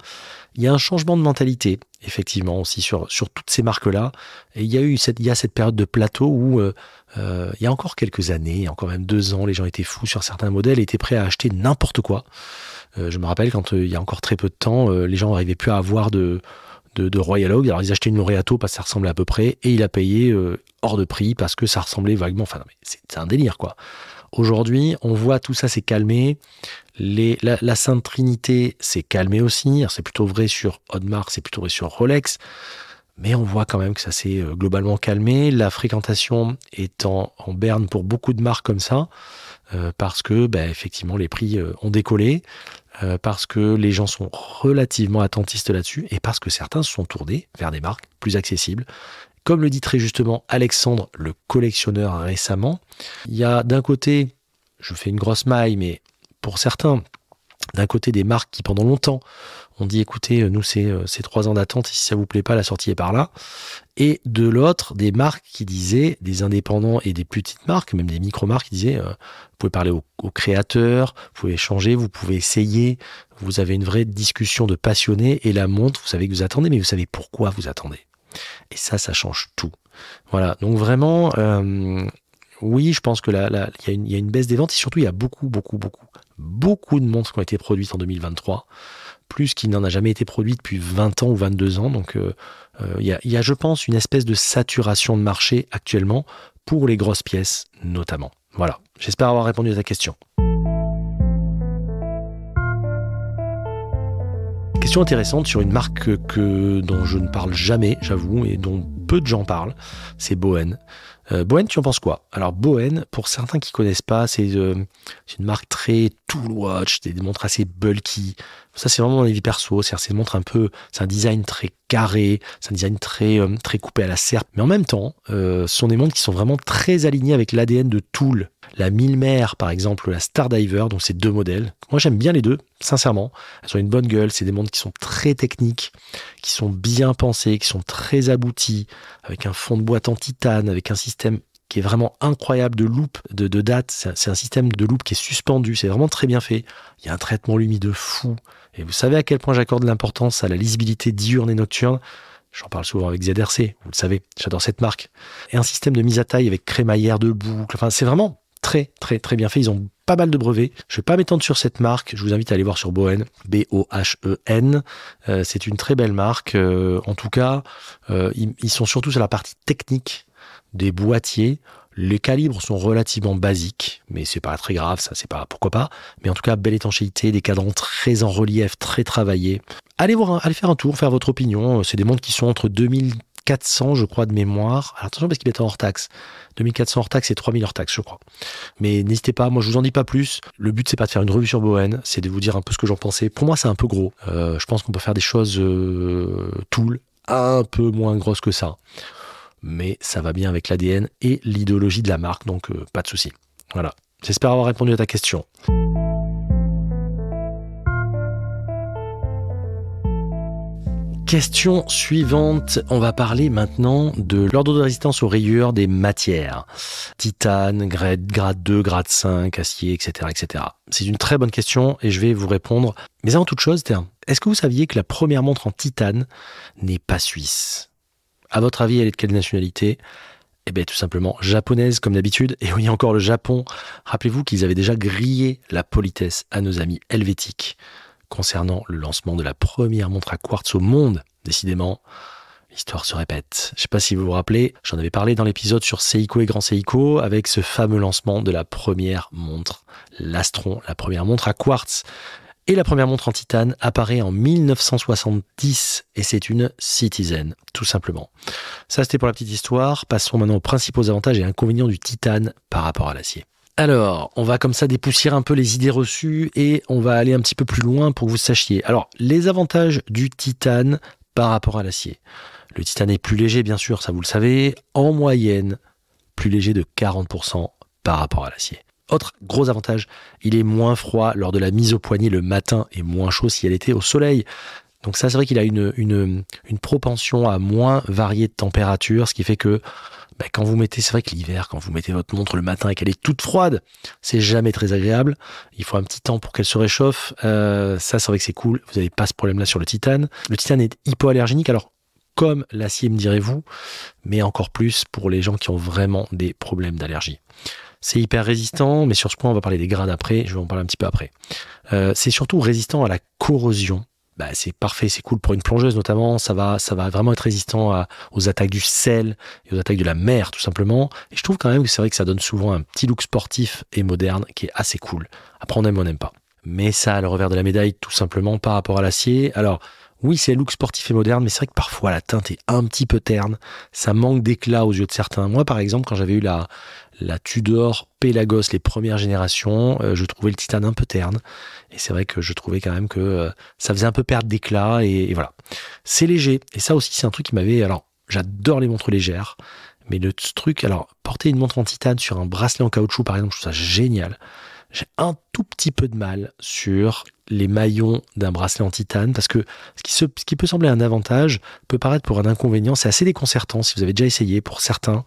il y a un changement de mentalité, effectivement, aussi sur, sur toutes ces marques-là. Et il y a eu cette, il a cette période de plateau où, euh, euh, il y a encore quelques années, il y encore même deux ans, les gens étaient fous sur certains modèles étaient prêts à acheter n'importe quoi. Euh, je me rappelle quand il y a encore très peu de temps, les gens n'arrivaient plus à avoir de, de, Royal Oak. Alors ils achetaient une Laureato parce que ça ressemblait à peu près et il a payé hors de prix parce que ça ressemblait vaguement. Enfin, c'est un délire, quoi. Aujourd'hui, on voit tout ça s'est calmé. la, Sainte Trinité s'est calmée aussi. C'est plutôt vrai sur Audemars, c'est plutôt vrai sur Rolex. Mais on voit quand même que ça s'est euh, globalement calmé. La fréquentation est en, berne pour beaucoup de marques comme ça, euh, parce que bah, effectivement les prix euh, ont décollé, parce que les gens sont relativement attentistes là-dessus, et parce que certains se sont tournés vers des marques plus accessibles comme le dit très justement Alexandre, le collectionneur récemment, il y a d'un côté, je fais une grosse maille, mais pour certains, d'un côté des marques qui pendant longtemps ont dit écoutez, nous c'est euh, trois ans d'attente, si ça vous plaît pas, la sortie est par là. Et de l'autre, des marques qui disaient, des indépendants et des petites marques, même des micro-marques qui disaient, euh, vous pouvez parler aux au créateurs, vous pouvez échanger, vous pouvez essayer, vous avez une vraie discussion de passionnés et la montre, vous savez que vous attendez, mais vous savez pourquoi vous attendez. Et ça, ça change tout. Voilà. Donc vraiment, euh, oui, je pense que là, il y, a une baisse des ventes et surtout, il y a beaucoup, beaucoup, beaucoup, beaucoup de montres qui ont été produites en 2023, plus qu'il n'en a jamais été produit depuis 20 ans ou 22 ans. Donc, euh, euh, il y, a, je pense, une espèce de saturation de marché actuellement pour les grosses pièces, notamment. Voilà. J'espère avoir répondu à ta question. Question intéressante sur une marque que, dont je ne parle jamais, j'avoue, et dont peu de gens parlent, c'est Bohen. Euh, tu en penses quoi Alors Bohen, pour certains qui connaissent pas, c'est euh, une marque très tool watch, des montres assez bulky, ça, c'est vraiment dans les vies perso. cest montre un peu, c'est un design très carré, c'est un design très, euh, très coupé à la serpe. Mais en même temps, euh, ce sont des montres qui sont vraiment très alignées avec l'ADN de Tool. La Milmer, par exemple, la Stardiver, donc ces deux modèles. Moi, j'aime bien les deux, sincèrement. Elles ont une bonne gueule. C'est des montres qui sont très techniques, qui sont bien pensées, qui sont très abouties, avec un fond de boîte en titane, avec un système qui est vraiment incroyable de loupe, de, date. C'est un, système de loupe qui est suspendu, c'est vraiment très bien fait. Il y a un traitement lumineux fou, et vous savez à quel point j'accorde l'importance à la lisibilité diurne et nocturne. J'en parle souvent avec ZRC, vous le savez, j'adore cette marque. Et un système de mise à taille avec crémaillère de boucle. Enfin, c'est vraiment très, très, très bien fait. Ils ont pas mal de brevets. Je ne vais pas m'étendre sur cette marque. Je vous invite à aller voir sur Bohen, B-O-H-E-N. Euh, c'est une très belle marque. Euh, en tout cas, euh, ils sont surtout sur la partie technique des boîtiers. Les calibres sont relativement basiques, mais c'est pas très grave, ça c'est pas pourquoi pas. Mais en tout cas, belle étanchéité, des cadrans très en relief, très travaillés. Allez voir, allez faire un tour, faire votre opinion. Euh, c'est des montres qui sont entre 2400, je crois, de mémoire. Alors attention parce qu'il est en hors taxe. 2400 hors taxe et 3000 hors taxe, je crois. Mais n'hésitez pas, moi je vous en dis pas plus. Le but c'est pas de faire une revue sur Bowen, c'est de vous dire un peu ce que j'en pensais. Pour moi c'est un peu gros. Euh, je pense qu'on peut faire des choses euh, tools, un peu moins grosses que ça mais ça va bien avec l'ADN et l'idéologie de la marque, donc euh, pas de souci. Voilà, j'espère avoir répondu à ta question. Question suivante, on va parler maintenant de l'ordre de résistance aux rayures des matières. Titane, grade, grade 2, grade 5, acier, etc. etc. C'est une très bonne question et je vais vous répondre. Mais avant toute chose, est-ce que vous saviez que la première montre en titane n'est pas suisse à votre avis, elle est de quelle nationalité eh bien, tout simplement japonaise comme d'habitude. Et oui, encore le Japon. Rappelez-vous qu'ils avaient déjà grillé la politesse à nos amis helvétiques concernant le lancement de la première montre à quartz au monde. Décidément, l'histoire se répète. Je ne sais pas si vous vous rappelez, j'en avais parlé dans l'épisode sur Seiko et Grand Seiko avec ce fameux lancement de la première montre, l'Astron, la première montre à quartz et la première montre en titane apparaît en 1970 et c'est une Citizen, tout simplement. Ça, c'était pour la petite histoire. Passons maintenant aux principaux avantages et inconvénients du titane par rapport à l'acier. Alors, on va comme ça dépoussiérer un peu les idées reçues et on va aller un petit peu plus loin pour que vous sachiez. Alors, les avantages du titane par rapport à l'acier. Le titane est plus léger, bien sûr, ça vous le savez, en moyenne, plus léger de 40% par rapport à l'acier. Autre gros avantage, il est moins froid lors de la mise au poignet le matin et moins chaud si elle était au soleil. Donc ça, c'est vrai qu'il a une, une, propension à moins varier de température, ce qui fait que bah, quand vous mettez, c'est vrai que l'hiver, quand vous mettez votre montre le matin et qu'elle est toute froide, c'est jamais très agréable. Il faut un petit temps pour qu'elle se réchauffe. Euh, ça, c'est vrai que c'est cool. Vous n'avez pas ce problème-là sur le titane. Le titane est hypoallergénique. Alors, comme l'acier, me direz-vous, mais encore plus pour les gens qui ont vraiment des problèmes d'allergie. C'est hyper résistant, mais sur ce point, on va parler des grades après, je vais en parler un petit peu après. Euh, c'est surtout résistant à la corrosion. Bah, c'est parfait, c'est cool pour une plongeuse notamment, ça va, ça va vraiment être résistant aux attaques du sel et aux attaques de la mer tout simplement. Et je trouve quand même que c'est vrai que ça donne souvent un petit look sportif et moderne qui est assez cool. Après on aime ou on n'aime pas. Mais ça, le revers de la médaille tout simplement par rapport à l'acier. Alors oui, c'est look sportif et moderne, mais c'est vrai que parfois la teinte est un petit peu terne, ça manque d'éclat aux yeux de certains. Moi, par exemple, quand j'avais eu la, la Tudor, Pelagos, les premières générations, euh, je trouvais le Titane un peu terne. Et c'est vrai que je trouvais quand même que euh, ça faisait un peu perdre d'éclat. Et, et, voilà. C'est léger. Et ça aussi, c'est un truc qui m'avait. Alors, j'adore les montres légères. Mais le truc, alors, porter une montre en titane sur un bracelet en caoutchouc, par exemple, je trouve ça génial j'ai un tout petit peu de mal sur les maillons d'un bracelet en titane parce que ce qui, peut sembler un avantage peut paraître pour un inconvénient. C'est assez déconcertant si vous avez déjà essayé pour certains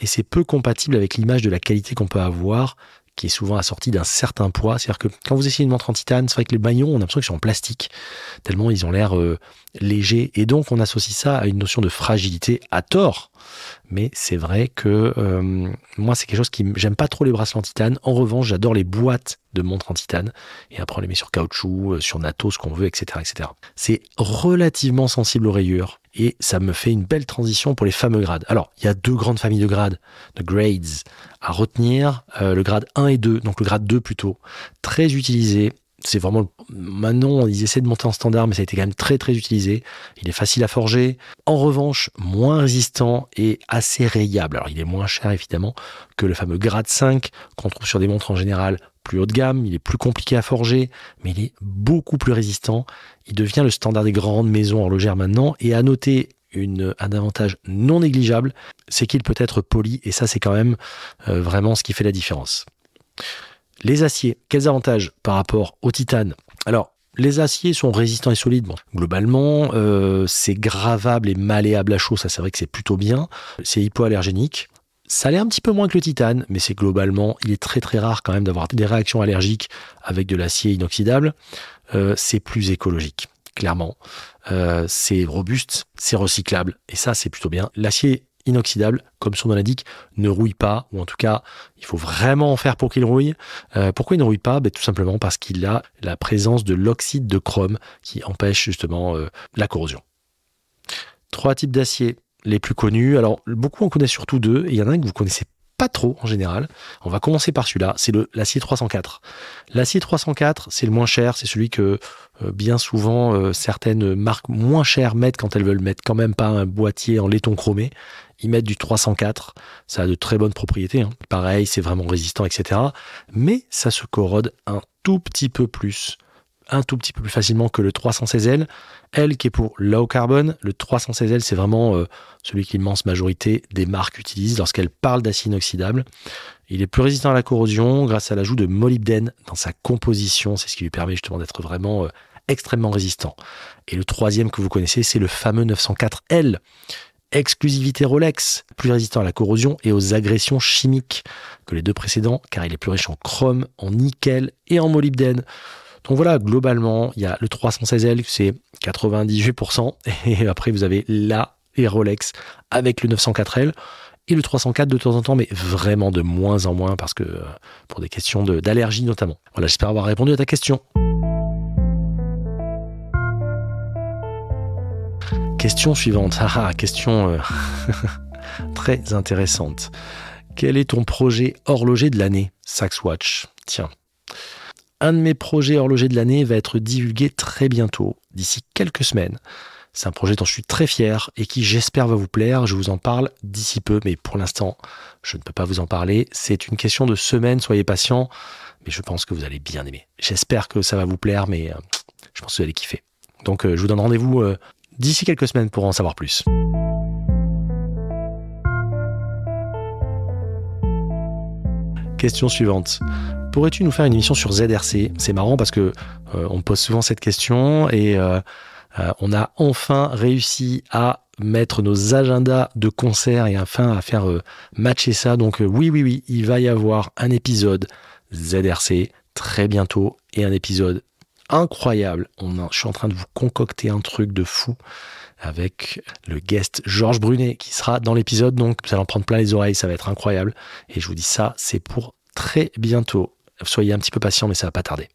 et c'est peu compatible avec l'image de la qualité qu'on peut avoir qui est souvent assorti d'un certain poids. C'est-à-dire que quand vous essayez une montre en titane, c'est vrai que les maillons, on a l'impression qu'ils sont en plastique, tellement ils ont l'air euh, légers. Et donc, on associe ça à une notion de fragilité à tort. Mais c'est vrai que euh, moi, c'est quelque chose qui. J'aime pas trop les bracelets en titane. En revanche, j'adore les boîtes de montres en titane. Et après, on les met sur caoutchouc, euh, sur NATO, ce qu'on veut, etc. etc. C'est relativement sensible aux rayures. Et ça me fait une belle transition pour les fameux grades. Alors, il y a deux grandes familles de grades, de grades à retenir euh, le grade 1 et 2, donc le grade 2 plutôt, très utilisé. C'est vraiment maintenant ils essaient de monter en standard, mais ça a été quand même très très utilisé. Il est facile à forger, en revanche moins résistant et assez rayable. Alors il est moins cher évidemment que le fameux grade 5 qu'on trouve sur des montres en général plus haut de gamme, il est plus compliqué à forger, mais il est beaucoup plus résistant. Il devient le standard des grandes maisons horlogères maintenant. Et à noter, une, un avantage non négligeable, c'est qu'il peut être poli, et ça c'est quand même euh, vraiment ce qui fait la différence. Les aciers, quels avantages par rapport au titane Alors, les aciers sont résistants et solides. globalement, euh, c'est gravable et malléable à chaud, ça c'est vrai que c'est plutôt bien. C'est hypoallergénique. Ça l'est un petit peu moins que le titane, mais c'est globalement, il est très très rare quand même d'avoir des réactions allergiques avec de l'acier inoxydable. Euh, c'est plus écologique, clairement. Euh, c'est robuste, c'est recyclable, et ça c'est plutôt bien. L'acier inoxydable, comme son nom l'indique, ne rouille pas, ou en tout cas, il faut vraiment en faire pour qu'il rouille. Euh, pourquoi il ne rouille pas ben, Tout simplement parce qu'il a la présence de l'oxyde de chrome qui empêche justement euh, la corrosion. Trois types d'acier les plus connus. Alors, beaucoup en connaissent surtout deux, et il y en a un que vous connaissez pas trop en général. On va commencer par celui-là, c'est l'acier 304. L'acier 304, c'est le moins cher, c'est celui que euh, bien souvent euh, certaines marques moins chères mettent quand elles veulent mettre quand même pas un boîtier en laiton chromé. Ils mettent du 304, ça a de très bonnes propriétés. Hein. Pareil, c'est vraiment résistant, etc. Mais ça se corrode un tout petit peu plus un tout petit peu plus facilement que le 316L. L qui est pour low carbone. Le 316L, c'est vraiment euh, celui que l'immense majorité des marques utilisent lorsqu'elles parlent d'acide inoxydable. Il est plus résistant à la corrosion grâce à l'ajout de molybdène dans sa composition. C'est ce qui lui permet justement d'être vraiment euh, extrêmement résistant. Et le troisième que vous connaissez, c'est le fameux 904L. Exclusivité Rolex, plus résistant à la corrosion et aux agressions chimiques que les deux précédents, car il est plus riche en chrome, en nickel et en molybdène. Donc voilà, globalement, il y a le 316L, c'est 98%, (laughs) et après vous avez la et Rolex avec le 904L et le 304 de temps en temps, mais vraiment de moins en moins parce que euh, pour des questions d'allergie notamment. Voilà, j'espère avoir répondu à ta question. Question suivante. Ah, ah question euh, (laughs) très intéressante. Quel est ton projet horloger de l'année, Saxwatch Tiens. Un de mes projets horlogers de l'année va être divulgué très bientôt, d'ici quelques semaines. C'est un projet dont je suis très fier et qui j'espère va vous plaire. Je vous en parle d'ici peu, mais pour l'instant, je ne peux pas vous en parler. C'est une question de semaine, soyez patients, mais je pense que vous allez bien aimer. J'espère que ça va vous plaire, mais euh, je pense que vous allez kiffer. Donc euh, je vous donne rendez-vous euh, d'ici quelques semaines pour en savoir plus. Question suivante pourrais-tu nous faire une émission sur ZRC C'est marrant parce que euh, on me pose souvent cette question et euh, euh, on a enfin réussi à mettre nos agendas de concert et enfin à faire matcher ça. Donc oui, oui, oui, il va y avoir un épisode ZRC très bientôt et un épisode incroyable. On je suis en train de vous concocter un truc de fou avec le guest Georges Brunet qui sera dans l'épisode. Donc ça allez en prendre plein les oreilles, ça va être incroyable. Et je vous dis ça, c'est pour très bientôt soyez un petit peu patient, mais ça va pas tarder.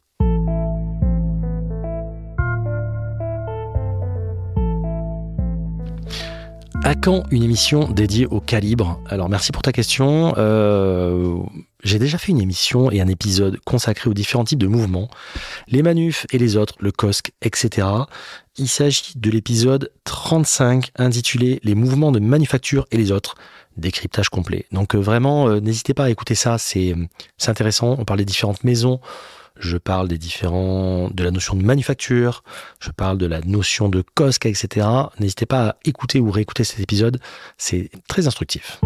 À quand une émission dédiée au calibre Alors merci pour ta question. Euh, j'ai déjà fait une émission et un épisode consacré aux différents types de mouvements, les manufs et les autres, le cosque, etc. Il s'agit de l'épisode 35 intitulé Les mouvements de manufacture et les autres décryptage complet. Donc euh, vraiment, euh, n'hésitez pas à écouter ça, euh, c'est intéressant. On parle des différentes maisons, je parle des différents, de la notion de manufacture, je parle de la notion de cosque, etc. N'hésitez pas à écouter ou réécouter cet épisode, c'est très instructif.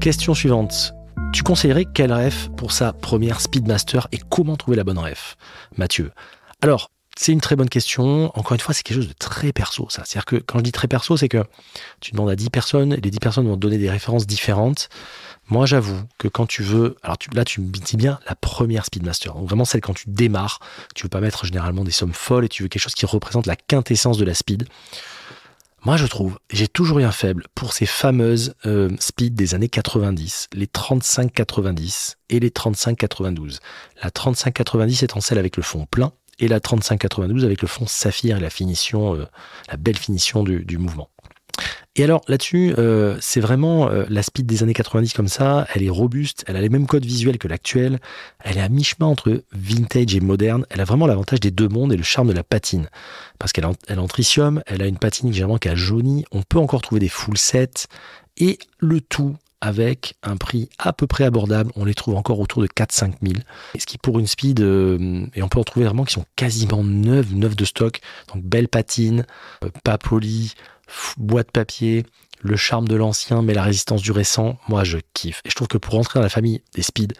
Question suivante. Tu conseillerais quel ref pour sa première Speedmaster et comment trouver la bonne ref Mathieu. Alors, c'est une très bonne question. Encore une fois, c'est quelque chose de très perso, ça. C'est-à-dire que quand je dis très perso, c'est que tu demandes à 10 personnes, et les 10 personnes vont te donner des références différentes. Moi, j'avoue que quand tu veux, alors tu, là, tu me dis bien la première Speedmaster, donc vraiment celle quand tu démarres, tu veux pas mettre généralement des sommes folles et tu veux quelque chose qui représente la quintessence de la speed. Moi, je trouve, j'ai toujours eu un faible pour ces fameuses euh, speed des années 90, les 35.90 et les 35.92. La 35.90 étant celle avec le fond plein, et la 3592 avec le fond saphir et la finition, euh, la belle finition du, mouvement. Et alors là-dessus, euh, c'est vraiment euh, la speed des années 90 comme ça, elle est robuste, elle a les mêmes codes visuels que l'actuel. elle est à mi-chemin entre vintage et moderne, elle a vraiment l'avantage des deux mondes et le charme de la patine. Parce qu'elle est en tritium, elle a une patine généralement qui a jauni, on peut encore trouver des full sets, et le tout avec un prix à peu près abordable. On les trouve encore autour de 4-5 000. ce qui pour une speed, euh, et on peut en trouver vraiment qui sont quasiment neufs, neuves de stock. Donc belle patine, euh, pas poli, bois de papier, le charme de l'ancien, mais la résistance du récent. Moi, je kiffe. Et je trouve que pour rentrer dans la famille des speeds,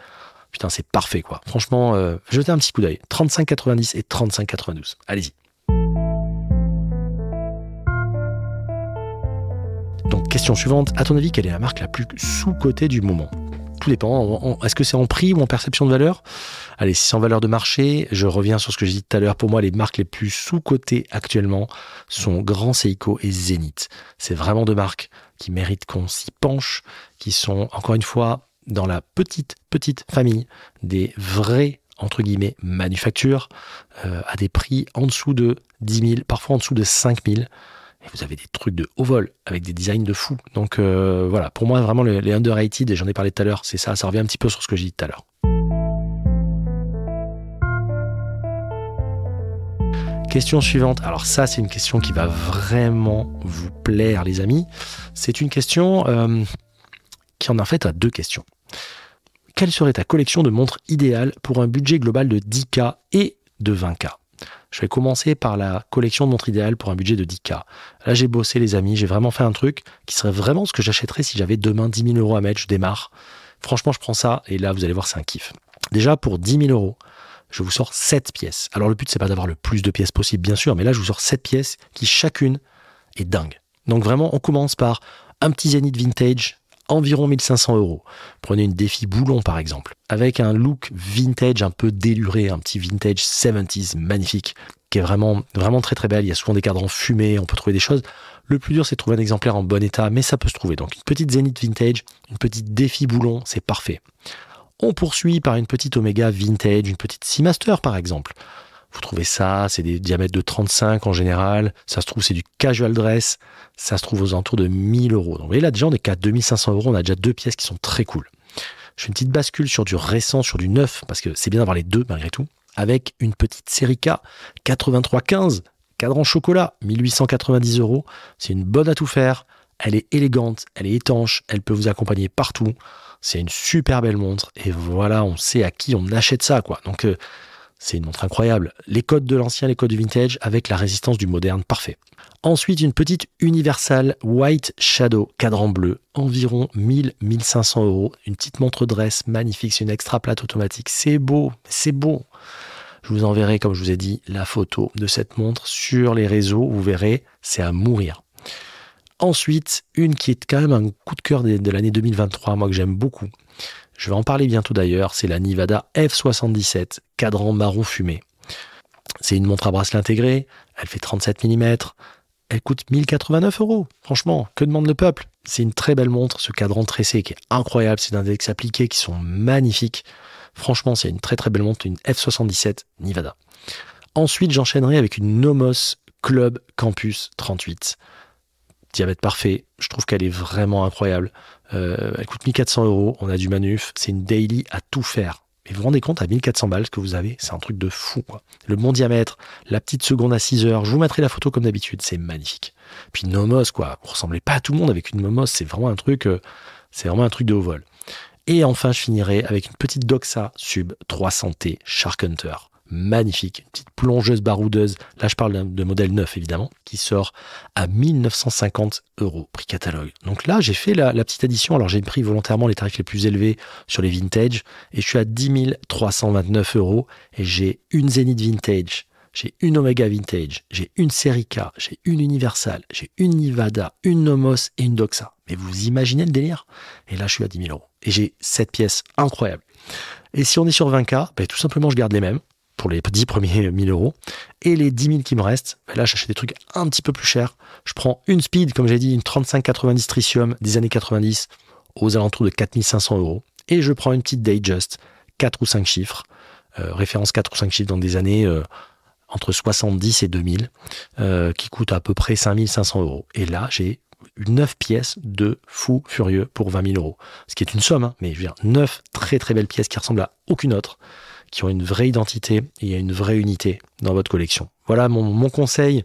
putain, c'est parfait quoi. Franchement, euh, jetez un petit coup d'œil. 35,90 et 35,92. Allez-y. Donc question suivante, à ton avis, quelle est la marque la plus sous-cotée du moment tout dépend. Est-ce que c'est en prix ou en perception de valeur Allez, en valeur de marché, je reviens sur ce que j'ai dit tout à l'heure. Pour moi, les marques les plus sous-cotées actuellement sont Grand Seiko et Zenith. C'est vraiment deux marques qui méritent qu'on s'y penche, qui sont, encore une fois, dans la petite, petite famille des vrais entre guillemets, manufactures, euh, à des prix en dessous de 10 000, parfois en dessous de 5 000. Et vous avez des trucs de haut vol avec des designs de fou. Donc euh, voilà, pour moi, vraiment, les, underrated, et j'en ai parlé tout à l'heure, c'est ça, ça revient un petit peu sur ce que j'ai dit tout à l'heure. Question suivante. Alors ça, c'est une question qui va vraiment vous plaire, les amis. C'est une question euh, qui en a fait à deux questions. Quelle serait ta collection de montres idéale pour un budget global de 10K et de 20K je vais commencer par la collection de montres idéales pour un budget de 10K. Là, j'ai bossé, les amis, j'ai vraiment fait un truc qui serait vraiment ce que j'achèterais si j'avais demain 10 000 euros à mettre, je démarre. Franchement, je prends ça et là, vous allez voir, c'est un kiff. Déjà, pour 10 000 euros, je vous sors 7 pièces. Alors, le but, c'est pas d'avoir le plus de pièces possible, bien sûr, mais là, je vous sors 7 pièces qui, chacune, est dingue. Donc, vraiment, on commence par un petit Zenith vintage environ 1500 euros. Prenez une défi boulon par exemple, avec un look vintage un peu déluré, un petit vintage 70s magnifique, qui est vraiment, vraiment très très belle. Il y a souvent des cadrans fumés, on peut trouver des choses. Le plus dur, c'est de trouver un exemplaire en bon état, mais ça peut se trouver. Donc une petite Zenith vintage, une petite défi boulon, c'est parfait. On poursuit par une petite Omega vintage, une petite Seamaster par exemple. Vous trouvez ça, c'est des diamètres de 35 en général. Ça se trouve, c'est du casual dress. Ça se trouve aux alentours de 1000 euros. Donc, vous voyez, là, déjà, on est qu'à 2500 euros. On a déjà deux pièces qui sont très cool. Je fais une petite bascule sur du récent, sur du neuf, parce que c'est bien d'avoir les deux, malgré tout. Avec une petite Serica 8315, cadran chocolat, 1890 euros. C'est une bonne à tout faire. Elle est élégante, elle est étanche, elle peut vous accompagner partout. C'est une super belle montre. Et voilà, on sait à qui on achète ça, quoi. Donc, euh, c'est une montre incroyable. Les codes de l'ancien, les codes du vintage avec la résistance du moderne, parfait. Ensuite, une petite Universal White Shadow, cadran bleu, environ 1000-1500 euros. Une petite montre dress magnifique, c'est une extra plate automatique. C'est beau, c'est beau. Je vous enverrai, comme je vous ai dit, la photo de cette montre sur les réseaux. Vous verrez, c'est à mourir. Ensuite, une qui est quand même un coup de cœur de, l'année 2023, moi que j'aime beaucoup. Je vais en parler bientôt d'ailleurs, c'est la Nevada F77, cadran marron fumé. C'est une montre à bracelet intégré, elle fait 37 mm, elle coûte 1089 euros. Franchement, que demande le peuple C'est une très belle montre, ce cadran tressé qui est incroyable, c'est d'index appliqués qui sont magnifiques. Franchement, c'est une très très belle montre, une F77 Nevada. Ensuite, j'enchaînerai avec une Nomos Club Campus 38. Diamètre parfait, je trouve qu'elle est vraiment incroyable. Euh, elle coûte 1400 euros, on a du manuf, c'est une daily à tout faire. Mais vous vous rendez compte, à 1400 balles, ce que vous avez, c'est un truc de fou. Quoi. Le bon diamètre, la petite seconde à 6 heures, je vous mettrai la photo comme d'habitude, c'est magnifique. Puis Nomos, quoi, vous ressemblez pas à tout le monde avec une Nomos, c'est vraiment un truc, euh, c'est vraiment un truc de haut vol. Et enfin, je finirai avec une petite Doxa Sub 300T Shark Hunter magnifique, une petite plongeuse baroudeuse. Là, je parle de modèle neuf, évidemment, qui sort à 1950 euros, prix catalogue. Donc là, j'ai fait la, petite addition. Alors, j'ai pris volontairement les tarifs les plus élevés sur les vintage et je suis à 10 329 euros et j'ai une Zenith vintage. J'ai une Omega Vintage, j'ai une Serica, j'ai une Universal, j'ai une Nevada, une Nomos et une Doxa. Mais vous imaginez le délire Et là, je suis à 10 000 euros. Et j'ai cette pièce incroyable. Et si on est sur 20K, ben, tout simplement, je garde les mêmes pour les 10 premiers 1000 (laughs) euros. Et les 10 000 qui me restent, ben là, j'achète des trucs un petit peu plus chers. Je prends une Speed, comme j'ai dit, une 3590 Tritium des années 90 aux alentours de 4500 euros. Et je prends une petite Datejust, 4 ou 5 chiffres, euh, référence 4 ou 5 chiffres dans des années euh, entre 70 et 2000, euh, qui coûte à peu près 5500 euros. Et là, j'ai 9 pièces de fou furieux pour 20 000 euros. Ce qui est une somme, hein, mais je veux dire, 9 très très belles pièces qui ressemblent à aucune autre qui ont une vraie identité et une vraie unité dans votre collection. Voilà mon, conseil.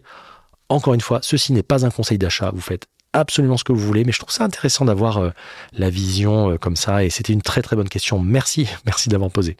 Encore une fois, ceci n'est pas un conseil d'achat, vous faites absolument ce que vous voulez, mais je trouve ça intéressant d'avoir euh, la vision euh, comme ça, et c'était une très très bonne question. Merci, (laughs) merci d'avoir posé.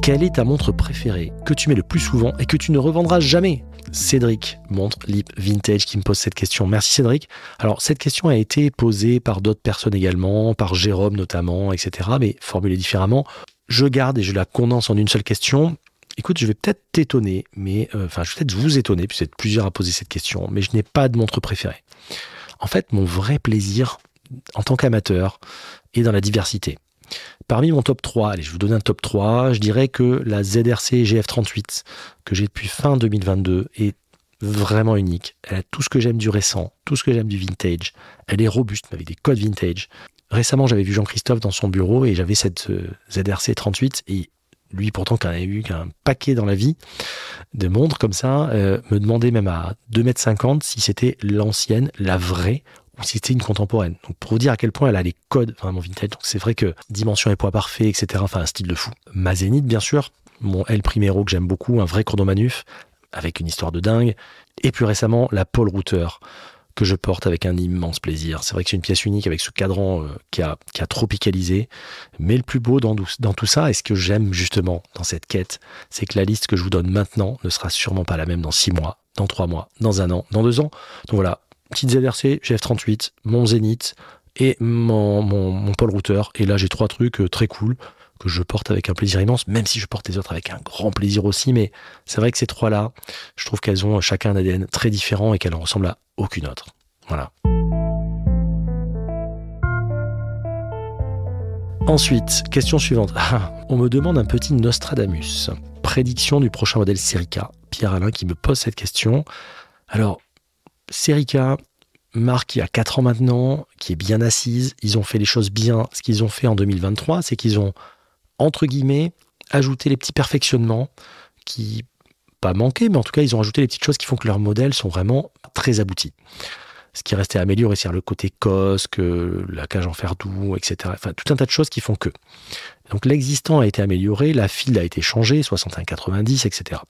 Quelle est ta montre préférée que tu mets le plus souvent et que tu ne revendras jamais Cédric Montre, Lip Vintage, qui me pose cette question. Merci Cédric. Alors, cette question a été posée par d'autres personnes également, par Jérôme notamment, etc., mais formulée différemment. Je garde et je la condense en une seule question. Écoute, je vais peut-être t'étonner, mais euh, enfin, je vais peut-être vous étonner, puisque vous êtes plusieurs à poser cette question, mais je n'ai pas de montre préférée. En fait, mon vrai plaisir en tant qu'amateur est dans la diversité. Parmi mon top 3, allez, je vous donne un top 3, je dirais que la ZRC GF38 que j'ai depuis fin 2022 est vraiment unique. Elle a tout ce que j'aime du récent, tout ce que j'aime du vintage. Elle est robuste, avec des codes vintage. Récemment, j'avais vu Jean-Christophe dans son bureau et j'avais cette euh, ZRC 38 et lui pourtant qui a eu un paquet dans la vie de montres comme ça, euh, me demandait même à 2,50 m si c'était l'ancienne, la vraie, ou c'était une contemporaine. Donc pour vous dire à quel point elle a les codes vraiment vintage. Donc c'est vrai que dimension et poids parfait, etc. Enfin un style de fou. Ma Zénith bien sûr, mon L Primero que j'aime beaucoup, un vrai cordon manuf avec une histoire de dingue. Et plus récemment la Paul Router que je porte avec un immense plaisir. C'est vrai que c'est une pièce unique avec ce cadran euh, qui, a, tropicalisé. Mais le plus beau dans, dans tout ça, et ce que j'aime justement dans cette quête, c'est que la liste que je vous donne maintenant ne sera sûrement pas la même dans six mois, dans trois mois, dans un an, dans deux ans. Donc voilà, petite ZRC, GF38, mon Zenith et mon, mon, mon Et là, j'ai trois trucs euh, très cool que je porte avec un plaisir immense, même si je porte les autres avec un grand plaisir aussi. Mais c'est vrai que ces trois-là, je trouve qu'elles ont euh, chacun un ADN très différent et qu'elles n'en ressemblent à aucune autre. Voilà. Ensuite, question suivante. Ah, on me demande un petit Nostradamus. Prédiction du prochain modèle Serica. Pierre Alain qui me pose cette question. Alors, Serica, marque qui a 4 ans maintenant, qui est bien assise. Ils ont fait les choses bien. Ce qu'ils ont fait en 2023, c'est qu'ils ont, entre guillemets, ajouté les petits perfectionnements qui, pas manqués, mais en tout cas, ils ont ajouté les petites choses qui font que leurs modèles sont vraiment très aboutis. Ce qui restait à améliorer, cest à le côté cosque, la cage en fer doux, etc. Enfin, tout un tas de choses qui font que. Donc, l'existant a été amélioré, la file a été changée, 61,90, 90 etc.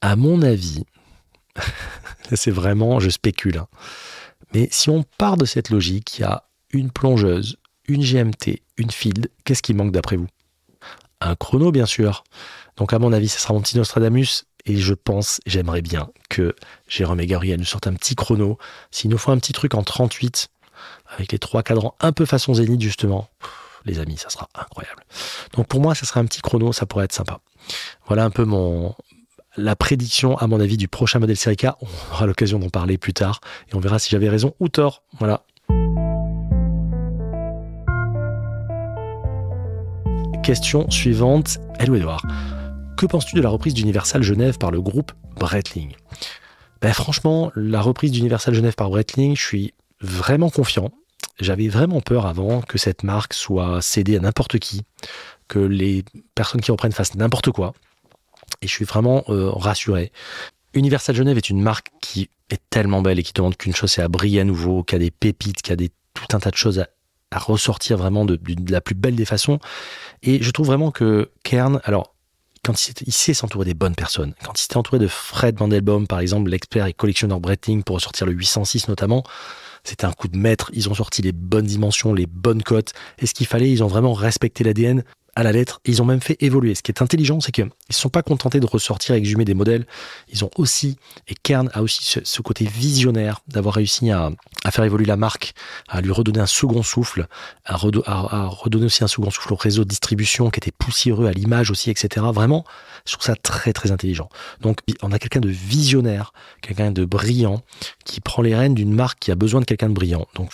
À mon avis, (laughs) C'est vraiment, je spécule. Hein. Mais si on part de cette logique, il y a une plongeuse, une GMT, une field, qu'est-ce qui manque d'après vous Un chrono, bien sûr. Donc, à mon avis, ce sera mon petit Nostradamus. Et je pense, j'aimerais bien que Jérôme et nous sorte un petit chrono. S'il nous faut un petit truc en 38, avec les trois cadrans un peu façon zénith, justement, les amis, ça sera incroyable. Donc, pour moi, ce sera un petit chrono, ça pourrait être sympa. Voilà un peu mon, la prédiction, à mon avis, du prochain modèle série On aura l'occasion d'en parler plus tard et on verra si j'avais raison ou tort. Voilà. Question suivante. Hello Edouard. Que penses-tu de la reprise d'Universal Genève par le groupe Bretling? ben Franchement, la reprise d'Universal Genève par Breitling, je suis vraiment confiant. J'avais vraiment peur avant que cette marque soit cédée à n'importe qui, que les personnes qui reprennent fassent n'importe quoi. Et je suis vraiment euh, rassuré. Universal Genève est une marque qui est tellement belle et qui demande qu'une chose, c'est à briller à nouveau, qu'il y a des pépites, qu'il y a tout un tas de choses à, ressortir vraiment de, la plus belle des façons. Et je trouve vraiment que Kern, alors, quand il sait s'entourer des bonnes personnes, quand il s'est entouré de Fred Mandelbaum, par exemple, l'expert et collectionneur Bretting, pour ressortir le 806 notamment, c'était un coup de maître. Ils ont sorti les bonnes dimensions, les bonnes cotes. Et ce qu'il fallait, ils ont vraiment respecté l'ADN à la lettre. Ils ont même fait évoluer. Ce qui est intelligent, c'est qu'ils ne sont pas contentés de ressortir et exhumer des modèles. Ils ont aussi, et Kern a aussi ce, côté visionnaire d'avoir réussi à, faire évoluer la marque, à lui redonner un second souffle, à, redonner aussi un second souffle au réseau de distribution qui était poussiéreux, à l'image aussi, etc. Vraiment, je trouve ça très très intelligent. Donc on a quelqu'un de visionnaire, quelqu'un de brillant, qui prend les rênes d'une marque qui a besoin de quelqu'un de brillant. Donc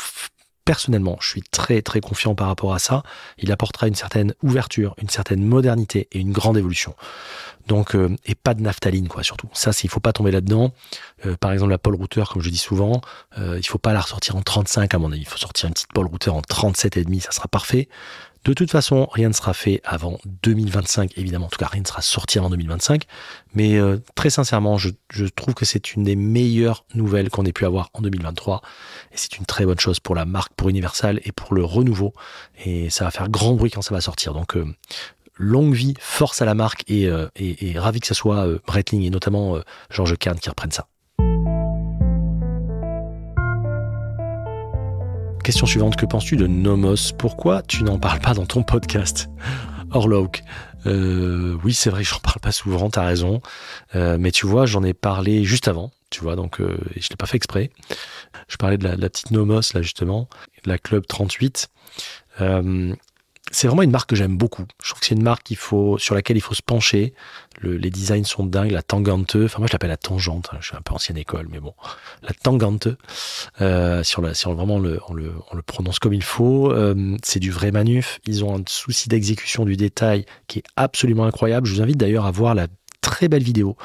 personnellement, je suis très très confiant par rapport à ça. Il apportera une certaine ouverture, une certaine modernité et une grande évolution. Donc, euh, et pas de naphtaline, quoi, surtout. Ça, il faut pas tomber là-dedans. Euh, par exemple, la pole Router comme je dis souvent, euh, il faut pas la ressortir en 35, à mon avis. Il faut sortir une petite pole Router en 37,5, ça sera parfait. De toute façon, rien ne sera fait avant 2025, évidemment. En tout cas, rien ne sera sorti avant 2025. Mais euh, très sincèrement, je, trouve que c'est une des meilleures nouvelles qu'on ait pu avoir en 2023. Et c'est une très bonne chose pour la marque, pour Universal et pour le renouveau. Et ça va faire grand bruit quand ça va sortir. Donc, euh, longue vie, force à la marque et, euh, et ravi que ce soit Bretling et notamment Georges Kahn qui reprennent ça. Question suivante, que penses-tu de Nomos Pourquoi tu n'en parles pas dans ton podcast Orlok, euh, oui c'est vrai, je n'en parle pas souvent, t'as raison, euh, mais tu vois, j'en ai parlé juste avant, tu vois, donc je euh, je l'ai pas fait exprès. Je parlais de la, de la, petite Nomos là justement, de la Club 38 c'est vraiment une marque que j'aime beaucoup. Je trouve que c'est une marque faut, sur laquelle il faut se pencher. les designs sont dingues, la tangente, enfin moi je l'appelle la tangente, hein, je suis un peu ancienne école, mais bon, la tangente, euh, si, on vraiment le, on le, prononce comme il faut, euh, c'est du vrai manuf. Ils ont un souci d'exécution du détail qui est absolument incroyable. Je vous invite d'ailleurs à voir la très belle vidéo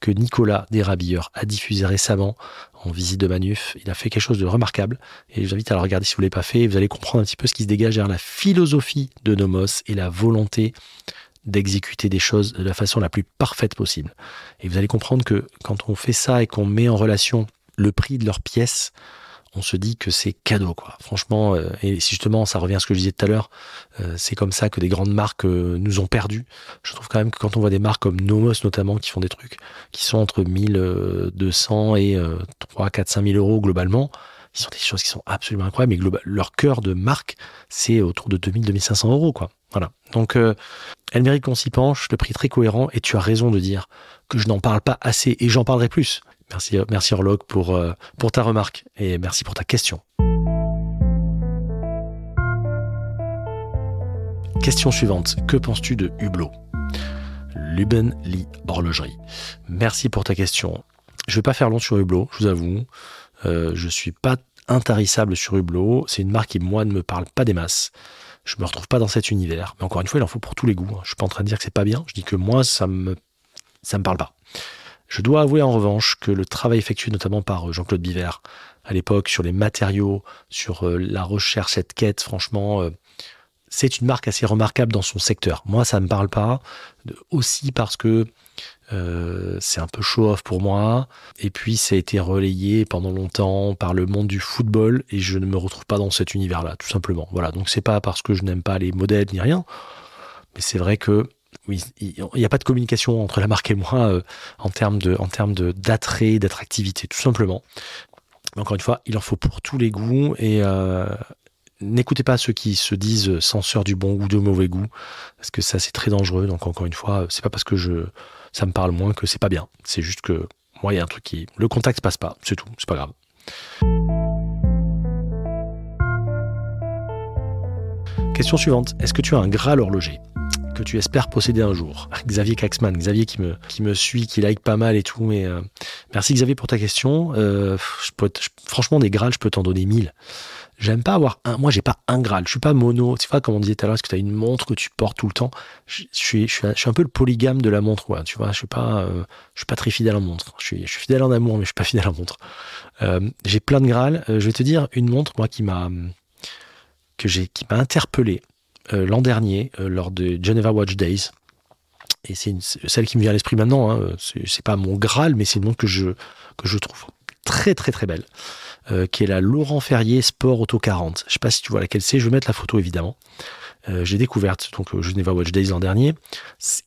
que Nicolas Desrabilleurs a diffusée récemment en visite de Manuf. Il a fait quelque chose de remarquable et je vous invite à la regarder si vous ne l'avez pas fait. Vous allez comprendre un petit peu ce qui se dégage derrière la philosophie de Nomos et la volonté d'exécuter des choses de la façon la plus parfaite possible. Et vous allez comprendre que quand on fait ça et qu'on met en relation le prix de leurs pièces, on se dit que c'est cadeau, quoi. Franchement, euh, et si justement, ça revient à ce que je disais tout à l'heure, euh, c'est comme ça que des grandes marques euh, nous ont perdu. Je trouve quand même que quand on voit des marques comme Nomos notamment, qui font des trucs qui sont entre 1200 et 3, 4, 5000 euros globalement, ils sont des choses qui sont absolument incroyables, mais global, leur cœur de marque, c'est autour de 2000, 2500 euros, quoi. Voilà. Donc, elle mérite qu'on s'y penche, le prix est très cohérent, et tu as raison de dire que je n'en parle pas assez, et j'en parlerai plus. Merci, euh, merci Orlog pour, euh, pour ta remarque et merci pour ta question. Question suivante. Que penses-tu de Hublot Luben Lee Horlogerie. Merci pour ta question. Je vais pas faire long sur Hublot, je vous avoue. Je euh, je suis pas intarissable sur Hublot. C'est une marque qui, moi, ne me parle pas des masses. Je me retrouve pas dans cet univers. Mais encore une fois, il en faut pour tous les goûts. Hein. Je suis pas en train de dire que c'est pas bien. Je dis que moi, ça me, ça me parle pas. Je dois avouer en revanche que le travail effectué notamment par euh, Jean-Claude Biver à l'époque sur les matériaux, sur euh, la recherche, cette quête, franchement, euh, c'est une marque assez remarquable dans son secteur. Moi, ça ne me parle pas, aussi parce que c'est un peu show-off pour moi. Et puis, ça a été relayé pendant longtemps par le monde du football et je ne me retrouve pas dans cet univers-là, tout simplement. Voilà. Donc, c'est pas parce que je n'aime pas les modèles ni rien, mais c'est vrai que il n'y a pas de communication entre la marque et moi euh, en termes de, en de d'attrait, d'attractivité, tout simplement. encore une fois, il en faut pour tous les goûts et euh, n'écoutez pas ceux qui se disent censeurs du bon ou de mauvais goût, parce que ça c'est très dangereux. Donc encore une fois, c'est pas parce que je, ça me parle moins que c'est pas bien. C'est juste que moi il y a un truc qui, le contact passe pas, c'est tout, c'est pas grave. Question suivante, est-ce que tu as un Graal l'horloger que tu espères posséder un jour. Xavier Kaxman, Xavier qui me, qui me suit, qui like pas mal et tout, mais euh, merci Xavier pour ta question. Euh, franchement, des Graals, je peux t'en donner mille. J'aime pas avoir un. Moi, j'ai pas un Graal. Je suis pas mono. Tu vois, comme on disait tout à l'heure, est-ce que tu as une montre que tu portes tout le temps je, suis, suis un, peu le polygame de la montre. tu vois, je suis pas, euh, je suis pas très fidèle en montre. Je suis, je fidèle en amour, mais je suis pas fidèle en montre. j'ai plein de Graal. je vais te dire une montre, moi, qui m'a que j'ai qui m'a interpellé. Euh, l'an dernier euh, lors de Geneva Watch Days. Et c'est celle qui me vient à l'esprit maintenant. Hein. ce C'est pas mon Graal, mais c'est une montre que je, que je trouve très très très belle, euh, qui est la Laurent Ferrier Sport Auto 40. Je sais pas si tu vois laquelle c'est, je vais mettre la photo évidemment. J'ai découverte donc Geneva Watch Days l'an dernier.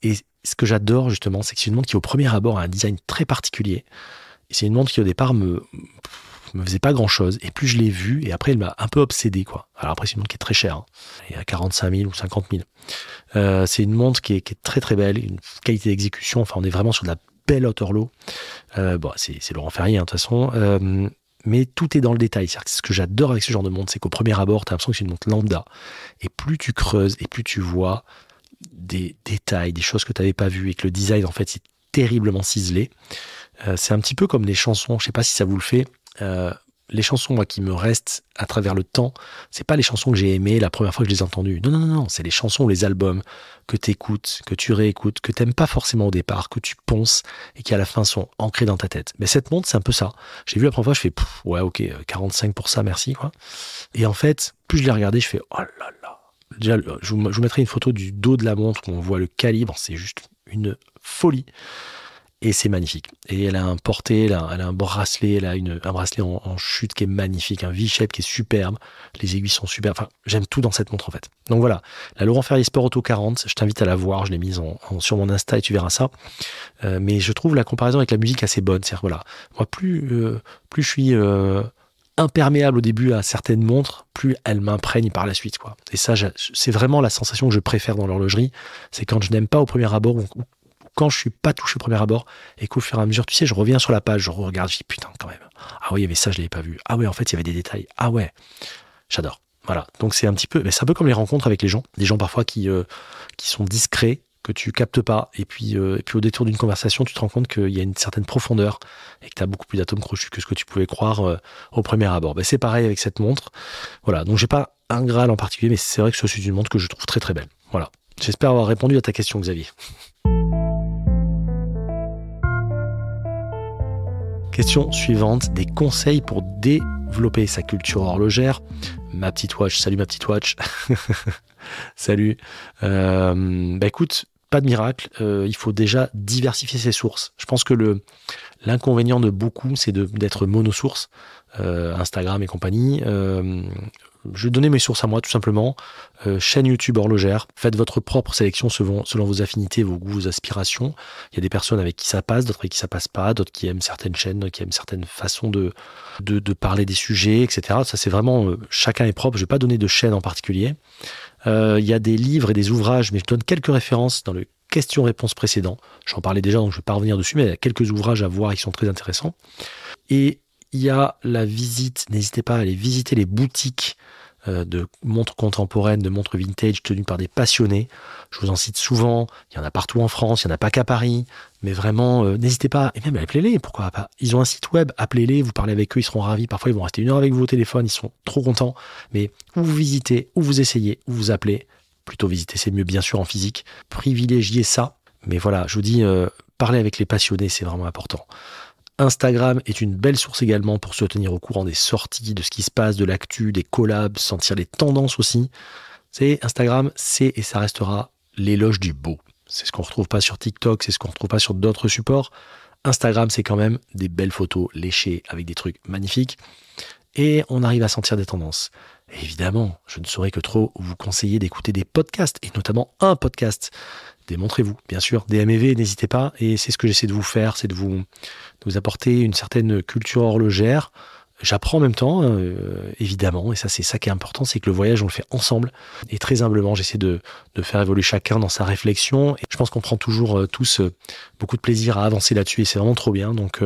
Et ce que j'adore justement, c'est que c'est une montre qui au premier abord a un design très particulier. C'est une montre qui au départ me me faisait pas grand chose. Et plus je l'ai vu, et après, il m'a un peu obsédé, quoi. Alors après, c'est une montre qui est très chère. et hein. à 45 000 ou 50 000. Euh, c'est une montre qui est, très très belle, une qualité d'exécution. Enfin, on est vraiment sur de la belle horloge Euh, bon, c'est Laurent Ferrier, hein, de toute façon. Euh, mais tout est dans le détail. cest ce que j'adore avec ce genre de montre, c'est qu'au premier abord, tu as l'impression que c'est une montre lambda. Et plus tu creuses et plus tu vois des détails, des choses que tu n'avais pas vu et que le design, en fait, c'est terriblement ciselé. Euh, c'est un petit peu comme les chansons, je sais pas si ça vous le fait, euh, les chansons moi qui me restent à travers le temps, c'est pas les chansons que j'ai aimées la première fois que je les ai entendues. Non non non, non c'est les chansons les albums que t'écoutes, que tu réécoutes, que t'aimes pas forcément au départ, que tu ponces et qui à la fin sont ancrés dans ta tête. Mais cette montre, c'est un peu ça. J'ai vu la première fois, je fais ouais OK, 45 euh, pour ça, merci quoi. Et en fait, plus je l'ai regardé, je fais oh là là. Déjà, euh, je vous, mettrai une photo du dos de la montre qu'on voit le calibre, c'est juste une folie et c'est magnifique. Et elle a un porté, elle a, un bracelet, elle a une, un bracelet en, chute qui est magnifique, un v qui est superbe, les aiguilles sont superbes, enfin j'aime tout dans cette montre en fait. Donc voilà, la Laurent Ferrier Sport Auto 40, je t'invite à la voir, je l'ai mise sur mon Insta et tu verras ça. Euh, mais je trouve la comparaison avec la musique assez bonne, cest à voilà, moi plus, euh, plus je suis... Euh, imperméable au début à certaines montres, plus elles m'imprègnent par la suite. Quoi. Et ça, c'est vraiment la sensation que je préfère dans l'horlogerie. C'est quand je n'aime pas au premier abord ou quand je suis pas touché au premier abord et qu'au fur et à mesure, tu sais, je reviens sur la page, je regarde, je dis putain quand même. Ah oui, il y avait ça, je l'avais pas vu. Ah ouais, en fait, il y avait des détails. Ah ouais, j'adore. Voilà. Donc c'est un petit peu, mais c'est un peu comme les rencontres avec les gens, des gens parfois qui euh, qui sont discrets, que tu captes pas, et puis euh, et puis au détour d'une conversation, tu te rends compte qu'il y a une certaine profondeur et que tu as beaucoup plus d'atomes crochus que ce que tu pouvais croire euh, au premier abord. Ben, c'est pareil avec cette montre. Voilà. Donc j'ai pas un Graal en particulier, mais c'est vrai que suis une montre que je trouve très très belle. Voilà. J'espère avoir répondu à ta question, Xavier. Question suivante, des conseils pour développer sa culture horlogère. Ma petite watch, salut ma petite watch. (laughs) salut. Euh, bah écoute, pas de miracle, euh, il faut déjà diversifier ses sources. Je pense que le l'inconvénient de beaucoup, c'est d'être monosource, euh, Instagram et compagnie. Euh, je vais donner mes sources à moi tout simplement. Euh, chaîne YouTube horlogère. Faites votre propre sélection selon, vos affinités, vos goûts, vos aspirations. Il y a des personnes avec qui ça passe, d'autres avec qui ça passe pas, d'autres qui aiment certaines chaînes, d'autres qui aiment certaines façons de, de, parler des sujets, etc. Ça c'est vraiment euh, chacun est propre. Je vais pas donner de chaîne en particulier. Euh, il y a des livres et des ouvrages, mais je donne quelques références dans le question-réponse précédent. J'en parlais déjà, donc je ne vais pas revenir dessus, mais il y a quelques ouvrages à voir qui sont très intéressants. Et il y a la visite, n'hésitez pas à aller visiter les boutiques euh, de montres contemporaines, de montres vintage tenues par des passionnés. Je vous en cite souvent, il y en a partout en France, il n'y en a pas qu'à Paris, mais vraiment, euh, n'hésitez pas, et même appelez-les, pourquoi pas. Ils ont un site web, appelez-les, vous parlez avec eux, ils seront ravis, parfois ils vont rester une heure avec vous au téléphone, ils sont trop contents, mais ou vous visitez, ou vous essayez, ou vous appelez, plutôt visiter, c'est mieux bien sûr en physique, privilégiez ça, mais voilà, je vous dis, euh, parler avec les passionnés, c'est vraiment important. Instagram est une belle source également pour se tenir au courant des sorties, de ce qui se passe, de l'actu, des collabs, sentir les tendances aussi. C'est Instagram, c'est et ça restera l'éloge du beau. C'est ce qu'on retrouve pas sur TikTok, c'est ce qu'on retrouve pas sur d'autres supports. Instagram, c'est quand même des belles photos léchées avec des trucs magnifiques. Et on arrive à sentir des tendances. Évidemment, je ne saurais que trop vous conseiller d'écouter des podcasts, et notamment un podcast. Démontrez-vous, bien sûr, dmv e n'hésitez pas, et c'est ce que j'essaie de vous faire, c'est de vous, de apporter une certaine culture horlogère. J'apprends en même temps, euh, évidemment, et ça c'est ça qui est important, c'est que le voyage on le fait ensemble, et très humblement j'essaie de, faire évoluer chacun dans sa réflexion, et je pense qu'on prend toujours euh, tous euh, beaucoup de plaisir à avancer là-dessus, et c'est vraiment trop bien, donc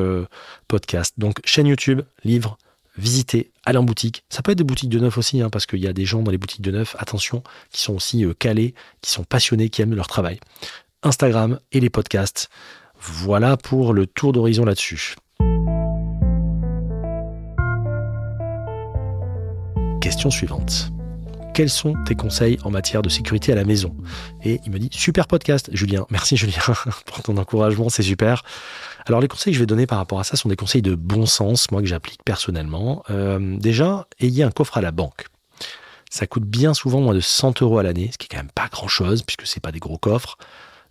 podcast, donc chaîne YouTube, livre, visiter, aller en boutique. Ça peut être des boutiques de neuf aussi, hein, parce qu'il y a des gens dans les boutiques de neuf, attention, qui sont aussi euh, calés, qui sont passionnés, qui aiment leur travail. Instagram et les podcasts. Voilà pour le tour d'horizon là-dessus. Question suivante. Quels sont tes conseils en matière de sécurité à la maison Et il me dit, super podcast, Julien. Merci Julien (laughs) pour ton encouragement, c'est super. Alors les conseils que je vais donner par rapport à ça sont des conseils de bon sens, moi que j'applique personnellement. Euh, déjà, ayez un coffre à la banque. Ça coûte bien souvent moins de 100 euros à l'année, ce qui est quand même pas grand-chose, puisque ce c'est pas des gros coffres.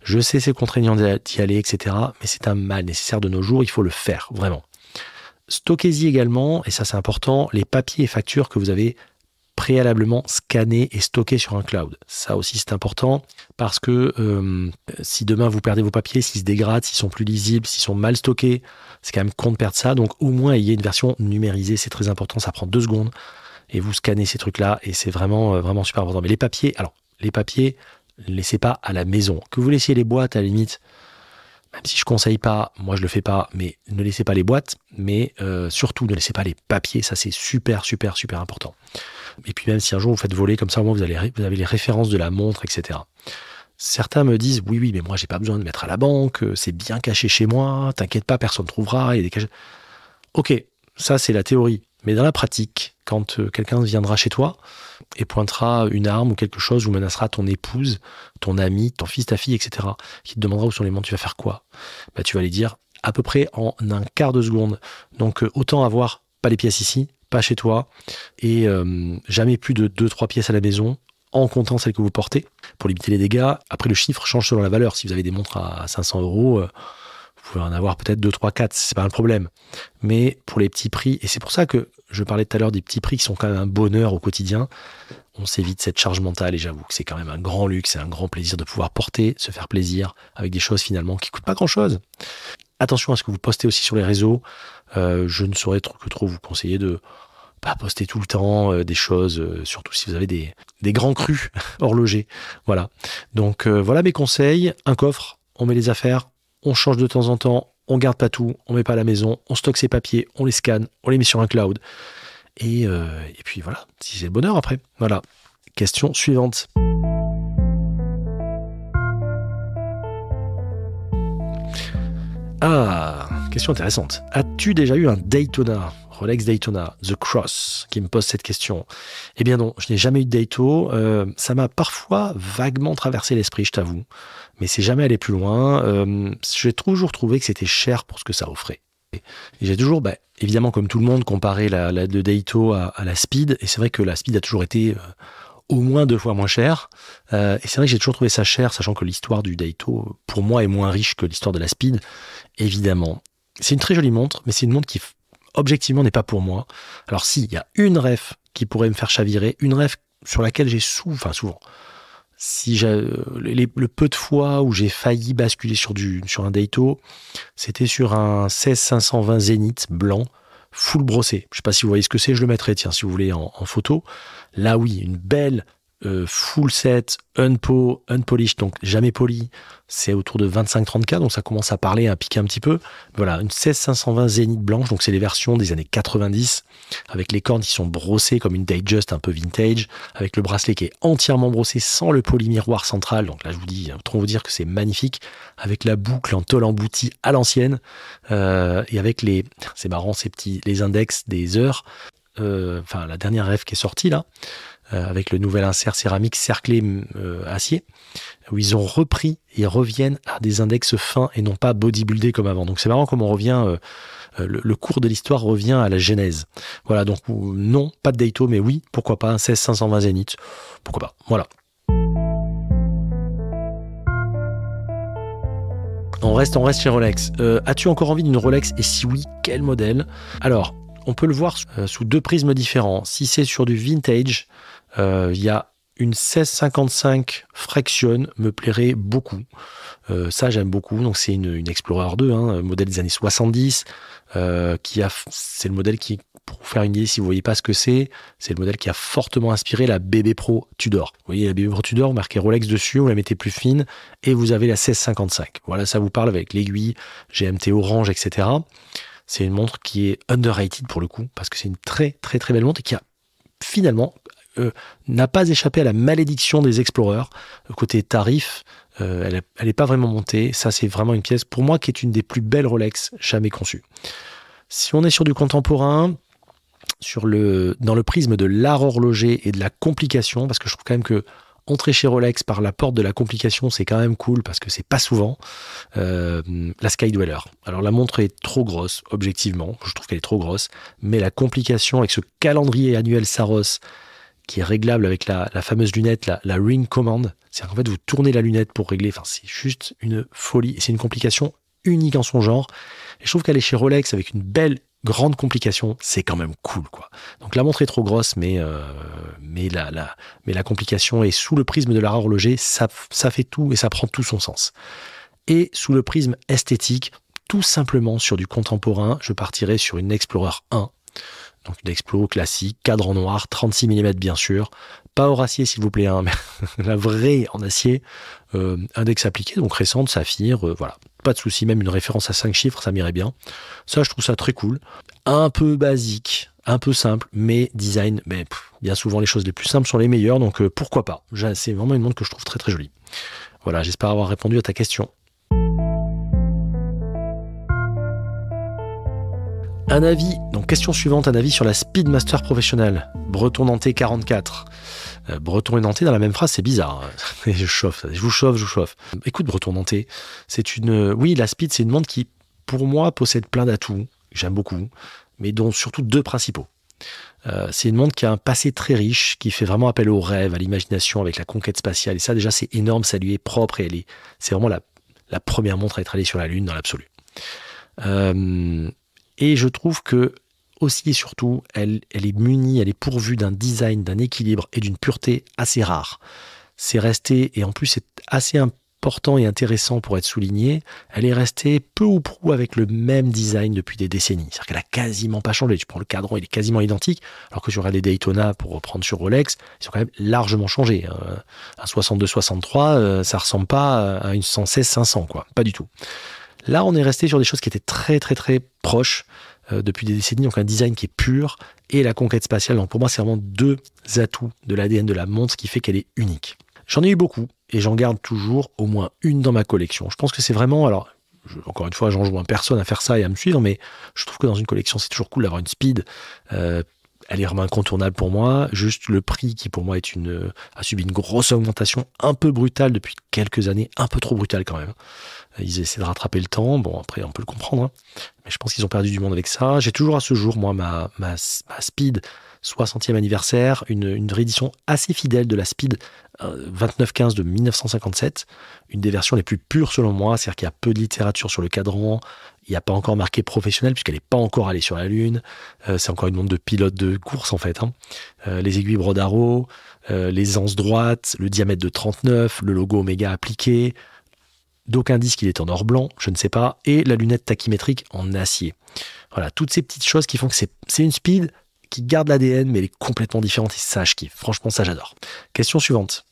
Je sais, c'est contraignant d'y aller, etc. Mais c'est un mal nécessaire de nos jours, il faut le faire, vraiment. Stockez-y également, et ça c'est important, les papiers et factures que vous avez préalablement scanné et stocké sur un cloud. Ça aussi, c'est important parce que euh, si demain vous perdez vos papiers, s'ils se dégradent, s'ils sont plus lisibles, s'ils sont mal stockés, c'est quand même con de perdre ça. Donc au moins, ayez une version numérisée, c'est très important, ça prend deux secondes et vous scannez ces trucs-là et c'est vraiment, euh, vraiment super important. Mais les papiers, alors les papiers, laissez pas à la maison. Que vous laissiez les boîtes à la limite, même si je conseille pas, moi je le fais pas, mais ne laissez pas les boîtes, mais euh, surtout ne laissez pas les papiers, ça c'est super super super important. Et puis même si un jour vous faites voler, comme ça au moins vous, allez, vous avez les références de la montre, etc. Certains me disent oui, oui, mais moi j'ai pas besoin de mettre à la banque, euh, c'est bien caché chez moi, t'inquiète pas, personne ne trouvera, il y Ok, ça c'est la théorie. Mais dans la pratique, quand euh, quelqu'un viendra chez toi et pointera une arme ou quelque chose ou menacera ton épouse, ton ami, ton fils, ta fille, etc., qui te demandera où sont les montres, tu vas faire quoi bah, Tu vas les dire à peu près en un quart de seconde. Donc euh, autant avoir pas les pièces ici, pas chez toi, et euh, jamais plus de 2-3 pièces à la maison, en comptant celles que vous portez, pour limiter les dégâts. Après, le chiffre change selon la valeur. Si vous avez des montres à 500 euros, euh, vous pouvez en avoir peut-être 2, 3, 4, c'est pas un problème. Mais pour les petits prix, et c'est pour ça que je parlais tout à l'heure des petits prix qui sont quand même un bonheur au quotidien, on s'évite cette charge mentale et j'avoue que c'est quand même un grand luxe et un grand plaisir de pouvoir porter, se faire plaisir avec des choses finalement qui coûtent pas grand-chose attention à ce que vous postez aussi sur les réseaux. Euh, je ne saurais trop que trop vous conseiller de pas poster tout le temps euh, des choses, euh, surtout si vous avez des, grands crus (laughs) horlogers. Voilà. Donc voilà mes conseils. Un coffre, on met les affaires, on change de temps en temps, on garde pas tout, on met pas à la maison, on stocke ses papiers, on les scanne, on les met sur un cloud. Et, et puis voilà, si c'est le bonheur après. Voilà. Question suivante. Ah, question intéressante. As-tu déjà eu un Daytona Rolex Daytona, The Cross, qui me pose cette question. Eh bien non, je n'ai jamais eu de Daytona. Euh, ça m'a parfois vaguement traversé l'esprit, je t'avoue. Mais c'est jamais allé plus loin. Euh, j'ai toujours trouvé que c'était cher pour ce que ça offrait. j'ai toujours, bah, évidemment, comme tout le monde, comparé la, la de à, la Speed. Et c'est vrai que la Speed a toujours été... Euh, au moins deux fois moins cher. Euh, et c'est vrai que j'ai toujours trouvé ça cher, sachant que l'histoire du Daito, pour moi, est moins riche que l'histoire de la Speed, évidemment. C'est une très jolie montre, mais c'est une montre qui, objectivement, n'est pas pour moi. Alors si, il y a une ref qui pourrait me faire chavirer, une ref sur laquelle j'ai souvent, enfin souvent, si j'ai euh, le peu de fois où j'ai failli basculer sur, du, sur un Daito, c'était sur un 16520 Zénith blanc full brossé. Je sais pas si vous voyez ce que c'est, je le mettrai, tiens, si vous voulez, en photo. Là, oui, une belle euh, full set, unpo, unpolished, donc jamais poli, c'est autour de 25-30K, donc ça commence à parler, à piquer un petit peu. Voilà, une 16-520 Zenith blanche, donc c'est les versions des années 90, avec les cornes qui sont brossées comme une Just, un peu vintage, avec le bracelet qui est entièrement brossé sans le poli miroir central, donc là je vous dis, autant vous dire que c'est magnifique, avec la boucle en tôle emboutie à l'ancienne, euh, et avec les, c'est marrant, ces petits, les index des heures, euh, enfin la dernière rêve qui est sortie là, euh, avec le nouvel insert céramique cerclé euh, acier, où ils ont repris et reviennent à des index fins et non pas bodybuildés comme avant. Donc c'est marrant comment on revient, euh, le, cours de l'histoire revient à la genèse. Voilà, donc non, pas de Daito, mais oui, pourquoi pas, un 16-520 Zenith, pourquoi pas, voilà. On reste, on reste chez Rolex. As-tu encore envie d'une Rolex Et si oui, quel modèle Alors, on peut le voir sous deux prismes différents. Si c'est sur du vintage, euh, il y a une 1655 Fraction me plairait beaucoup. Euh, ça, j'aime beaucoup. Donc, c'est une, Explorer 2, hein, modèle des années 70. Euh, qui a, c'est le modèle qui, pour vous faire une idée, si vous voyez pas ce que c'est, c'est le modèle qui a fortement inspiré la BB Pro Tudor. Vous voyez la BB Pro Tudor, marquez Rolex dessus, vous la mettez plus fine et vous avez la 1655. Voilà, ça vous parle avec l'aiguille GMT orange, etc. C'est une montre qui est underrated pour le coup parce que c'est une très très très belle montre et qui a finalement euh, n'a pas échappé à la malédiction des exploreurs. Côté tarif, euh, elle n'est pas vraiment montée. Ça, c'est vraiment une pièce, pour moi, qui est une des plus belles Rolex jamais conçues. Si on est sur du contemporain, sur le, dans le prisme de l'art horloger et de la complication, parce que je trouve quand même que entrer chez Rolex par la porte de la complication, c'est quand même cool parce que c'est pas souvent. Euh, la Sky Alors la montre est trop grosse, objectivement, je trouve qu'elle est trop grosse, mais la complication avec ce calendrier annuel Saros qui est réglable avec la, fameuse lunette, la, ring command. C'est en fait vous tournez la lunette pour régler. Enfin, c'est juste une folie. C'est une complication unique en son genre. Et je trouve qu'aller chez Rolex avec une belle grande complication, c'est quand même cool quoi. Donc la montre est trop grosse, mais euh, mais la, mais la complication est sous le prisme de l'art horloger, ça ça fait tout et ça prend tout son sens. Et sous le prisme esthétique, tout simplement sur du contemporain, je partirai sur une Explorer 1 donc classique, cadre en noir, 36 mm bien sûr, pas hors acier s'il vous plaît, hein, mais (laughs) la vraie en acier, euh, index appliqué, donc récente, saphir, euh, voilà, pas de souci, même une référence à 5 chiffres, ça m'irait bien. Ça, je trouve ça très cool. Un peu basique, un peu simple, mais design, mais bien souvent les choses les plus simples sont les meilleures, donc euh, pourquoi pas. C'est vraiment une montre que je trouve très très jolie. Voilà, j'espère avoir répondu à ta question. Un avis, donc question suivante, un avis sur la Speedmaster professionnelle, Breton Nantais 44. Euh, Breton et Nantais dans la même phrase, c'est bizarre. Hein. (laughs) je chauffe, je vous chauffe, je vous chauffe. Écoute, Breton Nantais, c'est une. Oui, la Speed, c'est une montre qui, pour moi, possède plein d'atouts, j'aime beaucoup, mais dont surtout deux principaux. Euh, c'est une montre qui a un passé très riche, qui fait vraiment appel au rêve, à l'imagination, avec la conquête spatiale. Et ça, déjà, c'est énorme, ça lui est propre et elle est. C'est vraiment la, la première montre à être allée sur la Lune dans l'absolu. Euh, et je trouve que aussi et surtout, elle, est munie, elle est pourvue d'un design, d'un équilibre et d'une pureté assez rare. C'est resté, et en plus c'est assez important et intéressant pour être souligné, elle est restée peu ou prou avec le même design depuis des décennies. C'est-à-dire qu'elle a quasiment pas changé. Tu prends le cadran, il est quasiment identique, alors que sur les Daytona, pour reprendre sur Rolex, ils sont quand même largement changé. Euh, un 62-63, euh, ça ressemble pas à une 116-500, quoi. Pas du tout. Là, on est resté sur des choses qui étaient très très très proches euh, depuis des décennies, donc un design qui est pur et la conquête spatiale. Donc pour moi, c'est vraiment deux atouts de l'ADN de la montre, ce qui fait qu'elle est unique. J'en ai eu beaucoup et j'en garde toujours au moins une dans ma collection. Je pense que c'est vraiment, alors encore une fois, j'en joins personne à faire ça et à me suivre, mais je trouve que dans une collection, c'est toujours cool d'avoir une speed. Euh, elle est vraiment incontournable pour moi. Juste le prix qui pour moi est une, a subi une grosse augmentation un peu brutale depuis quelques années, un peu trop brutale quand même. Euh, ils essaient de rattraper le temps. Bon, après, on peut le comprendre. Hein. Mais je pense qu'ils ont perdu du monde avec ça. J'ai toujours à ce jour, moi, ma, ma, Speed 60e anniversaire, une, une, réédition assez fidèle de la Speed 2915 euh, de 1957. Une des versions les plus pures selon moi. C'est-à-dire qu'il y a peu de littérature sur le cadran. Il n'y a pas encore marqué professionnel puisqu'elle n'est pas encore allée sur la Lune. Euh, c'est encore une montre de pilote de course en fait. Hein. les aiguilles brodaro, les anses droites, le diamètre de 39, le logo Omega appliqué, D'aucun disque, qu'il est en or blanc, je ne sais pas, et la lunette tachymétrique en acier. Voilà, toutes ces petites choses qui font que c'est une speed qui garde l'ADN, mais elle est complètement différente et ça, je kiffe. Franchement, ça, j'adore. Question suivante.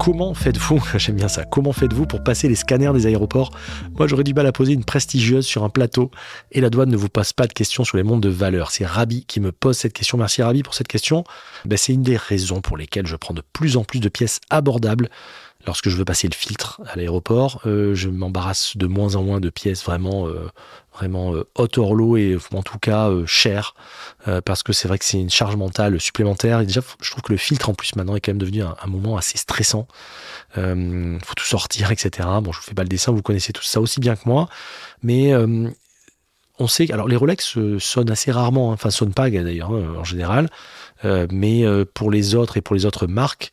Comment faites-vous, (laughs) j'aime bien ça, comment faites-vous pour passer les scanners des aéroports Moi, j'aurais du mal à poser une prestigieuse sur un plateau et la douane ne vous passe pas de questions sur les mondes de valeur. C'est Rabi qui me pose cette question. Merci Rabi pour cette question. Ben, c'est une des raisons pour lesquelles je prends de plus en plus de pièces abordables lorsque je veux passer le filtre à l'aéroport, euh, je m'embarrasse de moins en moins de pièces vraiment euh, vraiment euh, haute horloge et euh, en tout cas euh, cher parce que c'est vrai que c'est une charge mentale supplémentaire et déjà je trouve que le filtre en plus maintenant est quand même devenu un, moment assez stressant faut tout sortir etc bon je vous fais pas le dessin vous connaissez tout ça aussi bien que moi mais on sait alors les Rolex sonnent assez rarement hein. enfin sonnent pas d'ailleurs hein, en général euh, mais euh, pour les autres et pour les autres marques,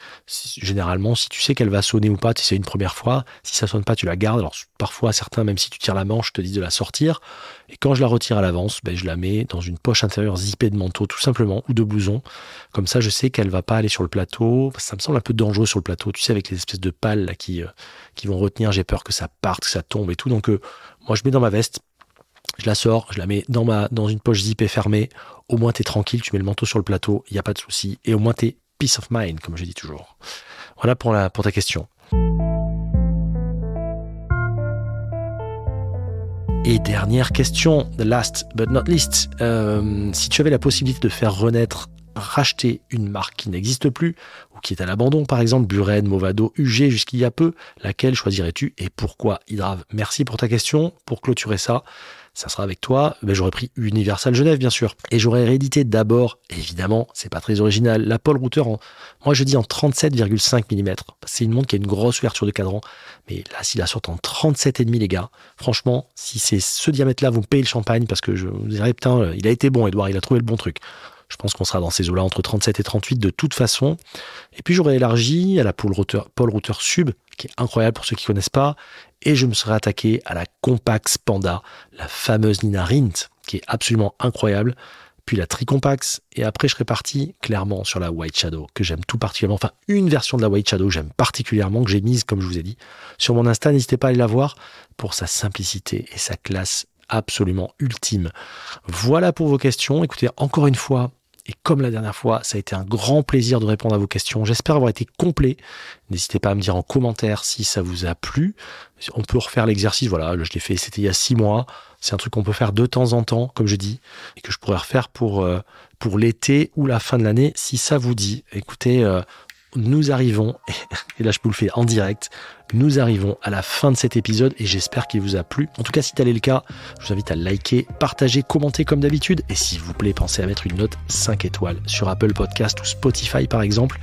généralement, si tu sais qu'elle va sonner ou pas, si c'est une première fois, si ça sonne pas, tu la gardes. Alors parfois, certains, même si tu tires la manche, te disent de la sortir. Et quand je la retire à l'avance, ben, je la mets dans une poche intérieure zippée de manteau, tout simplement, ou de blouson. Comme ça, je sais qu'elle va pas aller sur le plateau. Ça me semble un peu dangereux sur le plateau, tu sais, avec les espèces de pales là, qui, euh, qui vont retenir. J'ai peur que ça parte, que ça tombe et tout. Donc, moi, je mets dans ma veste je la sors, je la mets dans, ma, dans une poche zippée fermée. Au moins, tu es tranquille, tu mets le manteau sur le plateau, il n'y a pas de souci. Et au moins, tu es peace of mind, comme je dis toujours. Voilà pour, la, pour ta question. Et dernière question, the last but not least. Euh, si tu avais la possibilité de faire renaître, racheter une marque qui n'existe plus ou qui est à l'abandon, par exemple Buren, Movado, UG jusqu'il y a peu, laquelle choisirais-tu et pourquoi Hydrave Merci pour ta question. Pour clôturer ça, ça sera avec toi, ben, j'aurais pris Universal Genève, bien sûr. Et j'aurais réédité d'abord, évidemment, c'est pas très original, la Paul Router en, moi je dis en 37,5 mm. C'est une montre qui a une grosse ouverture de cadran. Mais là, s'il la sort en 37,5, les gars, franchement, si c'est ce diamètre-là, vous me payez le champagne parce que je vous dirais, putain, euh, il a été bon, Edouard, il a trouvé le bon truc. Je pense qu'on sera dans ces eaux-là entre 37 et 38 de toute façon. Et puis j'aurai élargi à la Paul Router, Paul Router sub, qui est incroyable pour ceux qui ne connaissent pas. Et je me serai attaqué à la Compax Panda, la fameuse Nina Rint, qui est absolument incroyable. Puis la Tricompax, et après je serai parti clairement sur la White Shadow, que j'aime tout particulièrement. Enfin, une version de la White Shadow que j'aime particulièrement, que j'ai mise, comme je vous ai dit, sur mon Insta. N'hésitez pas à aller la voir pour sa simplicité et sa classe absolument ultime. Voilà pour vos questions. Écoutez, encore une fois, et comme la dernière fois, ça a été un grand plaisir de répondre à vos questions. J'espère avoir été complet. N'hésitez pas à me dire en commentaire si ça vous a plu. On peut refaire l'exercice. Voilà, je l'ai fait, c'était il y a six mois. C'est un truc qu'on peut faire de temps en temps, comme je dis, et que je pourrais refaire pour, euh, pour l'été ou la fin de l'année, si ça vous dit. Écoutez, euh, nous arrivons, (laughs) et là je vous le fais en direct, nous arrivons à la fin de cet épisode et j'espère qu'il vous a plu. En tout cas, si tel est le cas, je vous invite à liker, partager, commenter comme d'habitude et s'il vous plaît, pensez à mettre une note 5 étoiles sur Apple Podcast ou Spotify par exemple.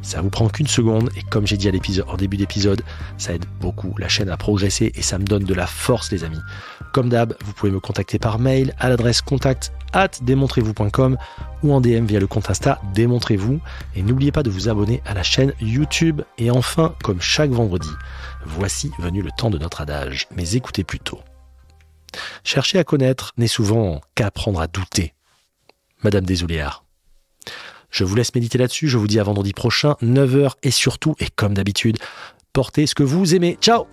Ça ne vous prend qu'une seconde et comme j'ai dit en début d'épisode, ça aide beaucoup la chaîne à progresser et ça me donne de la force les amis. Comme d'hab, vous pouvez me contacter par mail à l'adresse contact at démontrez-vous.com ou en DM via le compte Insta démontrez-vous. Et n'oubliez pas de vous abonner à la chaîne YouTube. Et enfin, comme chaque vendredi, voici venu le temps de notre adage, mais écoutez plutôt. Chercher à connaître n'est souvent qu'apprendre à douter. Madame Desouliard. Je vous laisse méditer là-dessus, je vous dis à vendredi prochain, 9h et surtout, et comme d'habitude, portez ce que vous aimez. Ciao